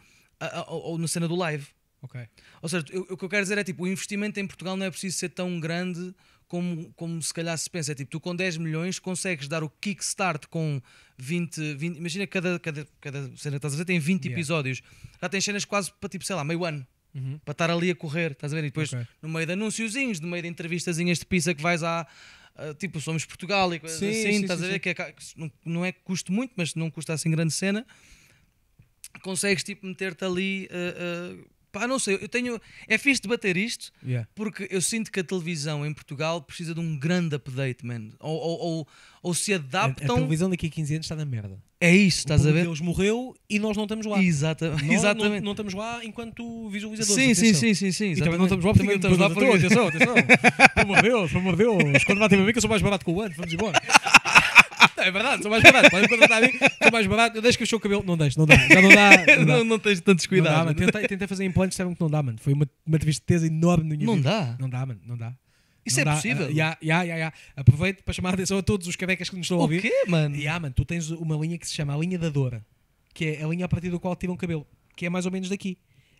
ou na cena do live. Okay. Ou seja, eu, o que eu quero dizer é tipo, o investimento em Portugal não é preciso ser tão grande como, como se calhar se pensa. É tipo, tu com 10 milhões consegues dar o kickstart com 20. 20 imagina cada, cada, cada cena que estás a fazer tem 20 yeah. episódios. Já tens cenas quase para tipo, sei lá, meio ano. Uhum. Para estar ali a correr, estás a ver? E depois okay. no meio de anúnciozinhos, no meio de entrevistazinhas de pizza que vais a tipo, somos Portugal e coisas sim, assim, sim, estás sim, a ver? Que é, não, não é que custe muito, mas não custa assim grande cena consegues tipo meter-te ali. Uh, uh, pá, não sei, eu tenho. É fixe debater isto, yeah. porque eu sinto que a televisão em Portugal precisa de um grande update, man. Ou, ou, ou, ou se adaptam. A, a, televisão daqui a 15 anos está na merda. É isso, estás a ver? Deus morreu e nós não estamos lá. Exatamente. Nós exatamente. Não, não, estamos lá enquanto visualizadores. Sim, sim, sim, sim, sim. Exatamente. E também não estamos lá porque estamos lá por atenção, atenção. pelo amor de Deus, pelo amor de Deus. Quando batem bem que eu sou mais barato que o ano, vamos embora. Não, é verdade, sou mais barato. Podem contratar a mim, sou mais barato. Eu deixo que o seu cabelo. Não deixo, não dá. Já não dá. Não, dá. não, não tens tantos cuidados. Não dá, mano. Tentei, tentei fazer implantes, sabem que não dá, mano. Foi uma, uma tristeza enorme no minha Não dá. Não dá, mano. Não dá. Isso não é dá. possível? Já, já, já, yeah, Aproveito para chamar a atenção a todos os cabecas que nos estão a ouvir. O quê, mano? Yeah, mano, tu tens uma linha que se chama a linha da Dora, que é a linha a partir do qual tiram um cabelo, que é mais ou menos daqui.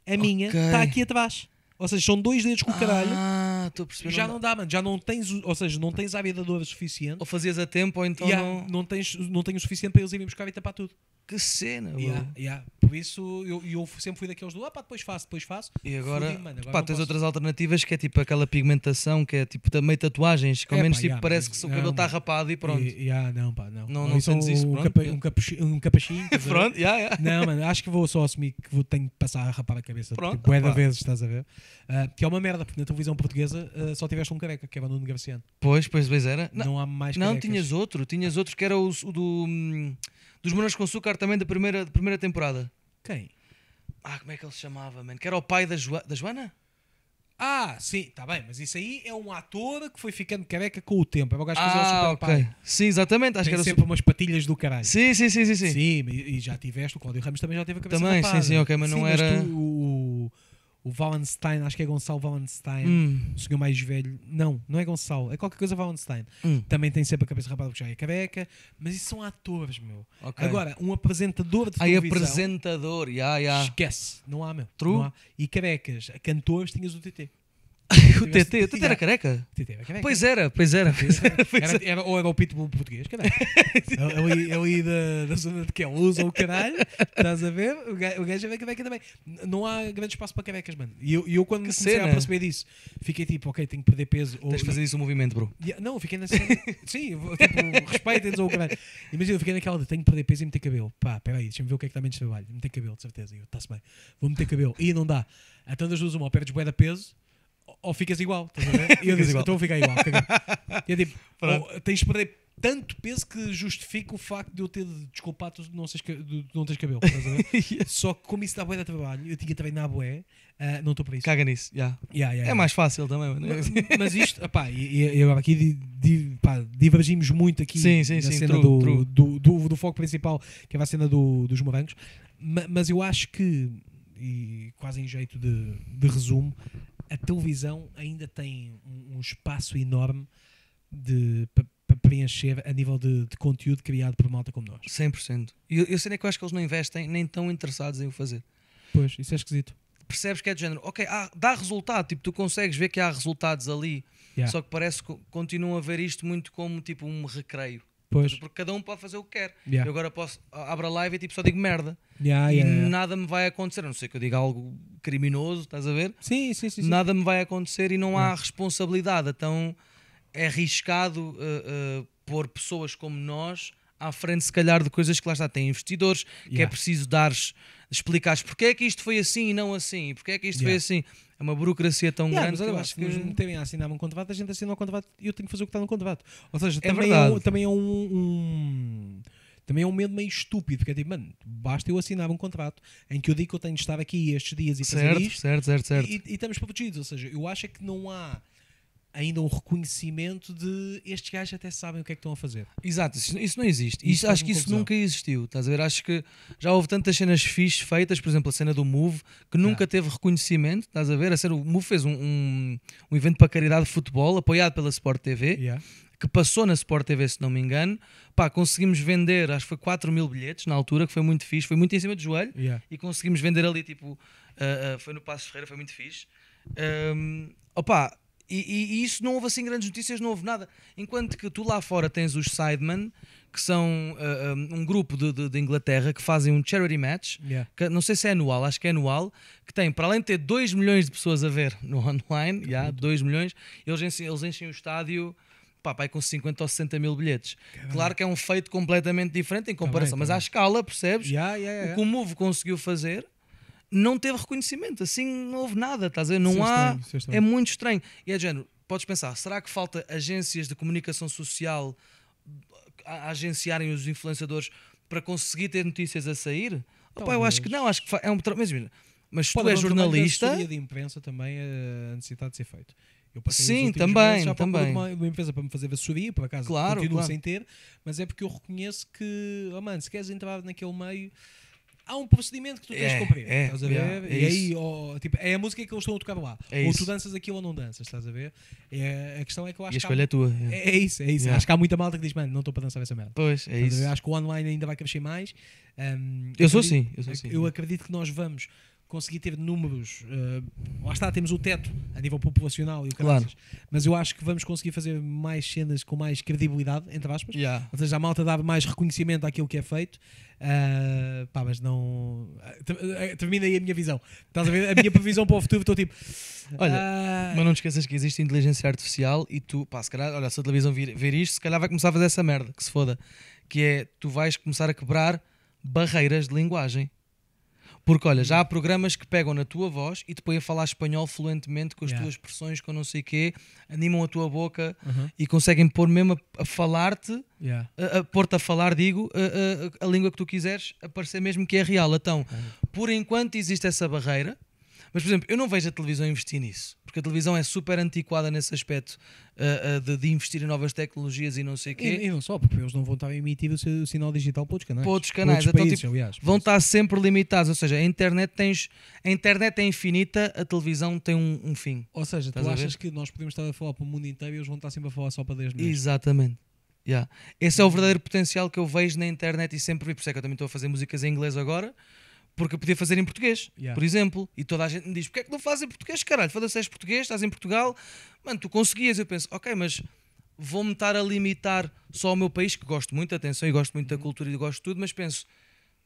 A minha está aqui atrás. Ou seja, são dois dedos com o caralho. Ah Estou a perceber. Já não dá. mano. Já não tens, ou seja, não tens a vida suficiente. Ou fazias a tempo, ou então. Yeah, não... Não, tens, não tenho o suficiente para eles irem buscar a vida para tudo. Que cena, yeah, yeah. Por isso eu, eu, sempre fui daqueles do ah pá, depois faço, depois faço. E agora, mano, agora pá, tens posso... outras alternativas que é tipo aquela pigmentação que é tipo também tatuagens, que ao é, menos pá, tipo, yeah, parece que o cabelo está rapado e pronto. E, yeah, não, pá, não. Não, não então sentes isso, um, capa, um, capachinho. pronto, yeah, yeah. Não, mano, acho que vou só assumir que vou, tenho que passar a rapar a cabeça. Tipo, pronto. Tipo, ah, vezes, estás a ver? Uh, que é uma merda, porque na televisão portuguesa uh, só tiveste um careca, que era é o Nuno Garciano. Pois, pois, pois era. Não, não há mais Não, carecas. tinhas outro, tinhas outro que era o, o do. Hum, dos Morangos com Açúcar também da primeira, da primeira temporada. Quem? Ah, como é que ele se chamava, mano? Que era o pai da, jo da Joana? Ah, sim, está bem, mas isso aí é um ator que foi ficando careca com o tempo. É o gajo que fazia o ah, super okay. pai. Sim, exatamente. Acho Tem que era sempre super... umas patilhas do caralho. Sim, sim, sim, sim, sim. Sim, e já tiveste, o Cláudio Ramos também já teve a cabeça Também, rapada. sim, sim, ok, mas sim, não mas era. Tu, o, o Wallenstein, acho que é Gonçalo Wallenstein, hum. o senhor mais velho. Não, não é Gonçalo, é qualquer coisa Wallenstein. Hum. Também tem sempre a cabeça rapada porque já é careca, mas isso são atores, meu. Okay. Agora, um apresentador de televisão. Ai, apresentador, yeah, yeah. esquece, não há, meu. True. Não há. E carecas, cantores, tinhas o TT. o TT, o TT era careca? TT era careca. Pois era, pois era. Pois era, era, era, ou era o Pitbull português, caralho. ali, da, da zona de que é luz o caralho, estás a ver? O gajo, o gajo é era careca também. Não há grande espaço para carecas, mano. E eu, eu quando que comecei cena. a perceber disso, fiquei tipo, ok, tenho que perder peso. Ou, Tens de fazer isso um movimento, bro. Yeah, não, fiquei nessa. sim, tipo, respeitem-nos ou caralho. Imagina, fiquei naquela de tenho que perder peso e meter cabelo. Pá, peraí, deixa-me ver o que é que está menos trabalho. Meter cabelo, de certeza. Está-se bem. Vou meter cabelo. E não dá. Então das duas, uma, ou perdes boeda peso ou oh, ficas igual, estás a ver? E eu digo então ficar igual. e eu digo, tipo, oh, tens de perder tanto peso que justifica o facto de eu ter desculpado de não, seres, de não teres cabelo. Só que como isso dá boé de trabalho, eu tinha treinar a boé uh, ah, não estou para isso. Caga nisso, yeah. Yeah, yeah, é mais fácil também. Mas, mas isto, pá e, agora aqui di, di, pá, divergimos muito aqui sim, sim, na sim, cena true, do, true. Do, do, do, foco principal, que é a cena do, dos morangos, mas, mas eu acho que, e quase em jeito de, de resumo, a televisão ainda tem um, espaço enorme de, para preencher a nível de, de, conteúdo criado por malta como nós. 100%. Eu, eu sei que eu acho que eles não investem, nem estão interessados em o fazer. Pois, isso é esquisito. Percebes que é de género, ok, há, dá resultado, tipo, tu consegues ver que há resultados ali, yeah. só que parece que continuam a ver isto muito como tipo um recreio. Pois. Porque cada um pode fazer o que quer. Yeah. Eu agora posso, abro a live e tipo, só digo merda. Yeah, e yeah, nada me vai acontecer, a não ser que eu diga algo criminoso, estás a ver? Sim, sim, sim. sim. Nada me vai acontecer e não há responsabilidade. Então é arriscado uh, uh, pôr pessoas como nós à frente, se calhar, de coisas que lá está, têm investidores, que é preciso dar explicar porque é que isto foi assim e não assim, porque é que isto foi assim. É uma burocracia tão yeah, grande. Mas eu acho que nos meterem a assinar um contrato, a gente assina um contrato e eu tenho que fazer o que está no contrato. Ou seja, é também, verdade. é um, também é um, um, também é um medo meio estúpido, porque é tipo, mano, basta eu assinar um contrato em que eu digo que eu tenho de estar aqui estes dias e certo, fazer isto. Certo, certo, certo. E, e estamos protegidos. Ou seja, eu acho é que não há ainda um reconhecimento de estes gajos até sabem o que é que estão a fazer. Exato, isso, isso não existe. Isso, isso acho que isso nunca existiu. Estás a ver? Acho que já houve tantas cenas fixe feitas, por exemplo, a cena do Move, que nunca ah. teve reconhecimento. Estás a ver? A ser, o Move fez um, um, um, evento para caridade de futebol, apoiado pela Sport TV. Yeah que passou na Sport TV, se não me engano. Pá, conseguimos vender, acho que foi 4 mil bilhetes na altura, que foi muito fixe, foi muito em cima do joelho. Yeah. E conseguimos vender ali, tipo, uh, uh, foi no Passo Ferreira, foi muito fixe. Um, opa, e, e, e, isso não houve assim grandes notícias, não houve nada. Enquanto que tu lá fora tens os Sidemen, que são uh, um grupo de, de, de, Inglaterra que fazem um charity match, yeah. que, não sei se é anual, acho que é anual, que tem, para além de ter 2 milhões de pessoas a ver no online, já, yeah, 2 milhões, eles enchem, eles enchem o estádio pá, pai com 50 ou 60 mil bilhetes. Claro que é um feito completamente diferente em tá comparação, também, tá também. mas à escala, percebes? Yeah, yeah, yeah. O que o Move conseguiu fazer não teve reconhecimento, assim não houve nada, estás a ver? Não sim, há. Sim, é muito estranho. E é de género, podes pensar, será que falta agências de comunicação social a agenciarem os influenciadores para conseguir ter notícias a sair? Opa, eu acho que não, acho que é um Mas imagina, mas tu és jornalista. A de imprensa também eh, a necessidade de ser feito. Eu Sim, também, já também. Uma, uma empresa para me fazer assessoria, por acaso claro, continuo claro. sem ter, mas é porque eu reconheço que, oh mano, se queres entrar naquele meio, há um procedimento que tu tens de é, cumprir. É, estás a ver? é e aí, oh, tipo, é a música que eles estão a tocar lá. É ou isso. tu danças aquilo ou não danças, estás a ver? É, a questão é que eu acho e a escolha há, é tua. É, é isso, é isso. Yeah. Acho que há muita malta que diz, mano, não estou para dançar essa merda. Pois, é isso. Acho que o online ainda vai crescer mais. Um, eu, acredito, sou assim, eu sou assim. Eu acredito que nós vamos conseguir ter números. Uh, lá está, temos o teto a nível populacional e o claro. mas eu acho que vamos conseguir fazer mais cenas com mais credibilidade, entre aspas. Yeah. Ou seja, a malta dá mais reconhecimento àquilo que é feito. Uh, pá, mas não. Eh, termina aí a minha visão. Estás a ver? A minha previsão para o futuro, estou tipo. Olha, uh... mas não te esqueças que existe inteligência artificial e tu, pá, se calhar, olha, se a televisão vir, ver isto, se calhar vai começar a fazer essa merda, que se foda. Que é, tu vais começar a quebrar barreiras de linguagem. Porque olha, já há hum. programas que pegam na tua voz e depois a falar espanhol fluentemente com as yeah. tuas pressões, com não sei o quê, animam a tua boca uh uhum. -huh. e conseguem pôr mesmo a, falar-te, yeah. a, a pôr-te a falar, digo, a, a, a, língua que tu quiseres, a parecer mesmo que é real. Então, uhum. por enquanto existe essa barreira, mas, por exemplo, eu não vejo a televisão investir nisso, porque a televisão é super antiquada nesse aspecto uh, uh, de, de, investir em novas tecnologias e não sei o quê. E, e, não só, porque eles não vão estar a emitir o, o sinal digital para outros canais. Para outros canais, para outros então, países, tipo, aliás, vão estar sempre limitados. Ou seja, a internet, tens, a internet é infinita, a televisão tem um, um fim. Ou seja, Estás tu achas que nós podemos estar a falar para o mundo inteiro e eles vão estar sempre a falar só para 10 minutos? Exatamente. Yeah. Esse é o verdadeiro potencial que eu vejo na internet e sempre vi, por isso é que eu também estou a fazer músicas em inglês agora. Porque eu podia fazer em português, yeah. por exemplo. E toda a gente me diz: porque é que não fazes em português, caralho? Foda-se, és português, estás em Portugal. Mano, tu conseguias. Eu penso: ok, mas vou-me estar a limitar só ao meu país, que gosto muito, atenção, e gosto muito da uhum. cultura e gosto de tudo, mas penso: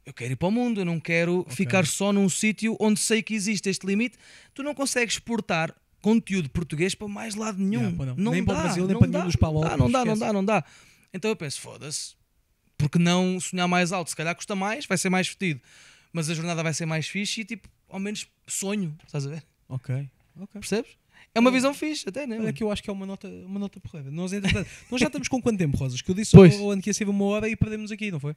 eu quero ir para o mundo, eu não quero okay. ficar só num sítio onde sei que existe este limite. Tu não consegues exportar conteúdo português para mais lado nenhum. Yeah, não. não. nem dá, para o Brasil, nem para nenhum dos palopos. Ah, não dá, não dá, não dá. Então eu penso, foda-se, porque não sonhar mais alto? Se calhar custa mais, vai ser mais fedido mas a jornada vai ser mais fixe e tipo, ao menos sonho, estás a ver? Ok, ok. Percebes? É uma visão fixe, até, né? É que eu acho que é uma nota, uma nota porreira. Nós, nós já estamos com quanto tempo, Rosas? Que eu disse pois. ao ano que ia ser uma hora e perdemos aqui, não foi?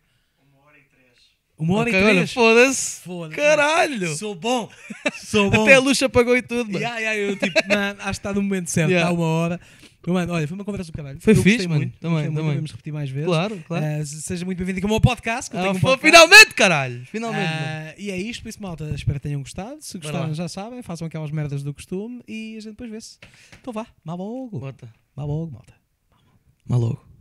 Uma hora e três. Uma hora okay, e três? Foda-se. Foda Caralho! Sou bom! Sou bom! Até a luz apagou e tudo, mano. Yeah, yeah, eu tipo, man, acho que está no momento certo, yeah. está uma hora. Foi uma, olha, foi uma conversa do caralho. Foi eu fixe, mano. Muito, também, muito, também. Vamos repetir mais vezes. Claro, claro. Uh, seja muito bem-vindo aqui ao meu podcast. Que eu ah, um podcast. Finalmente, caralho! Finalmente. Uh, e é isto, por isso, malta. Espero que tenham gostado. Se gostaram, já sabem. Façam aquelas merdas do costume e a gente depois vê-se. Então vá, má logo. Malta. Mal logo, malta. Má logo.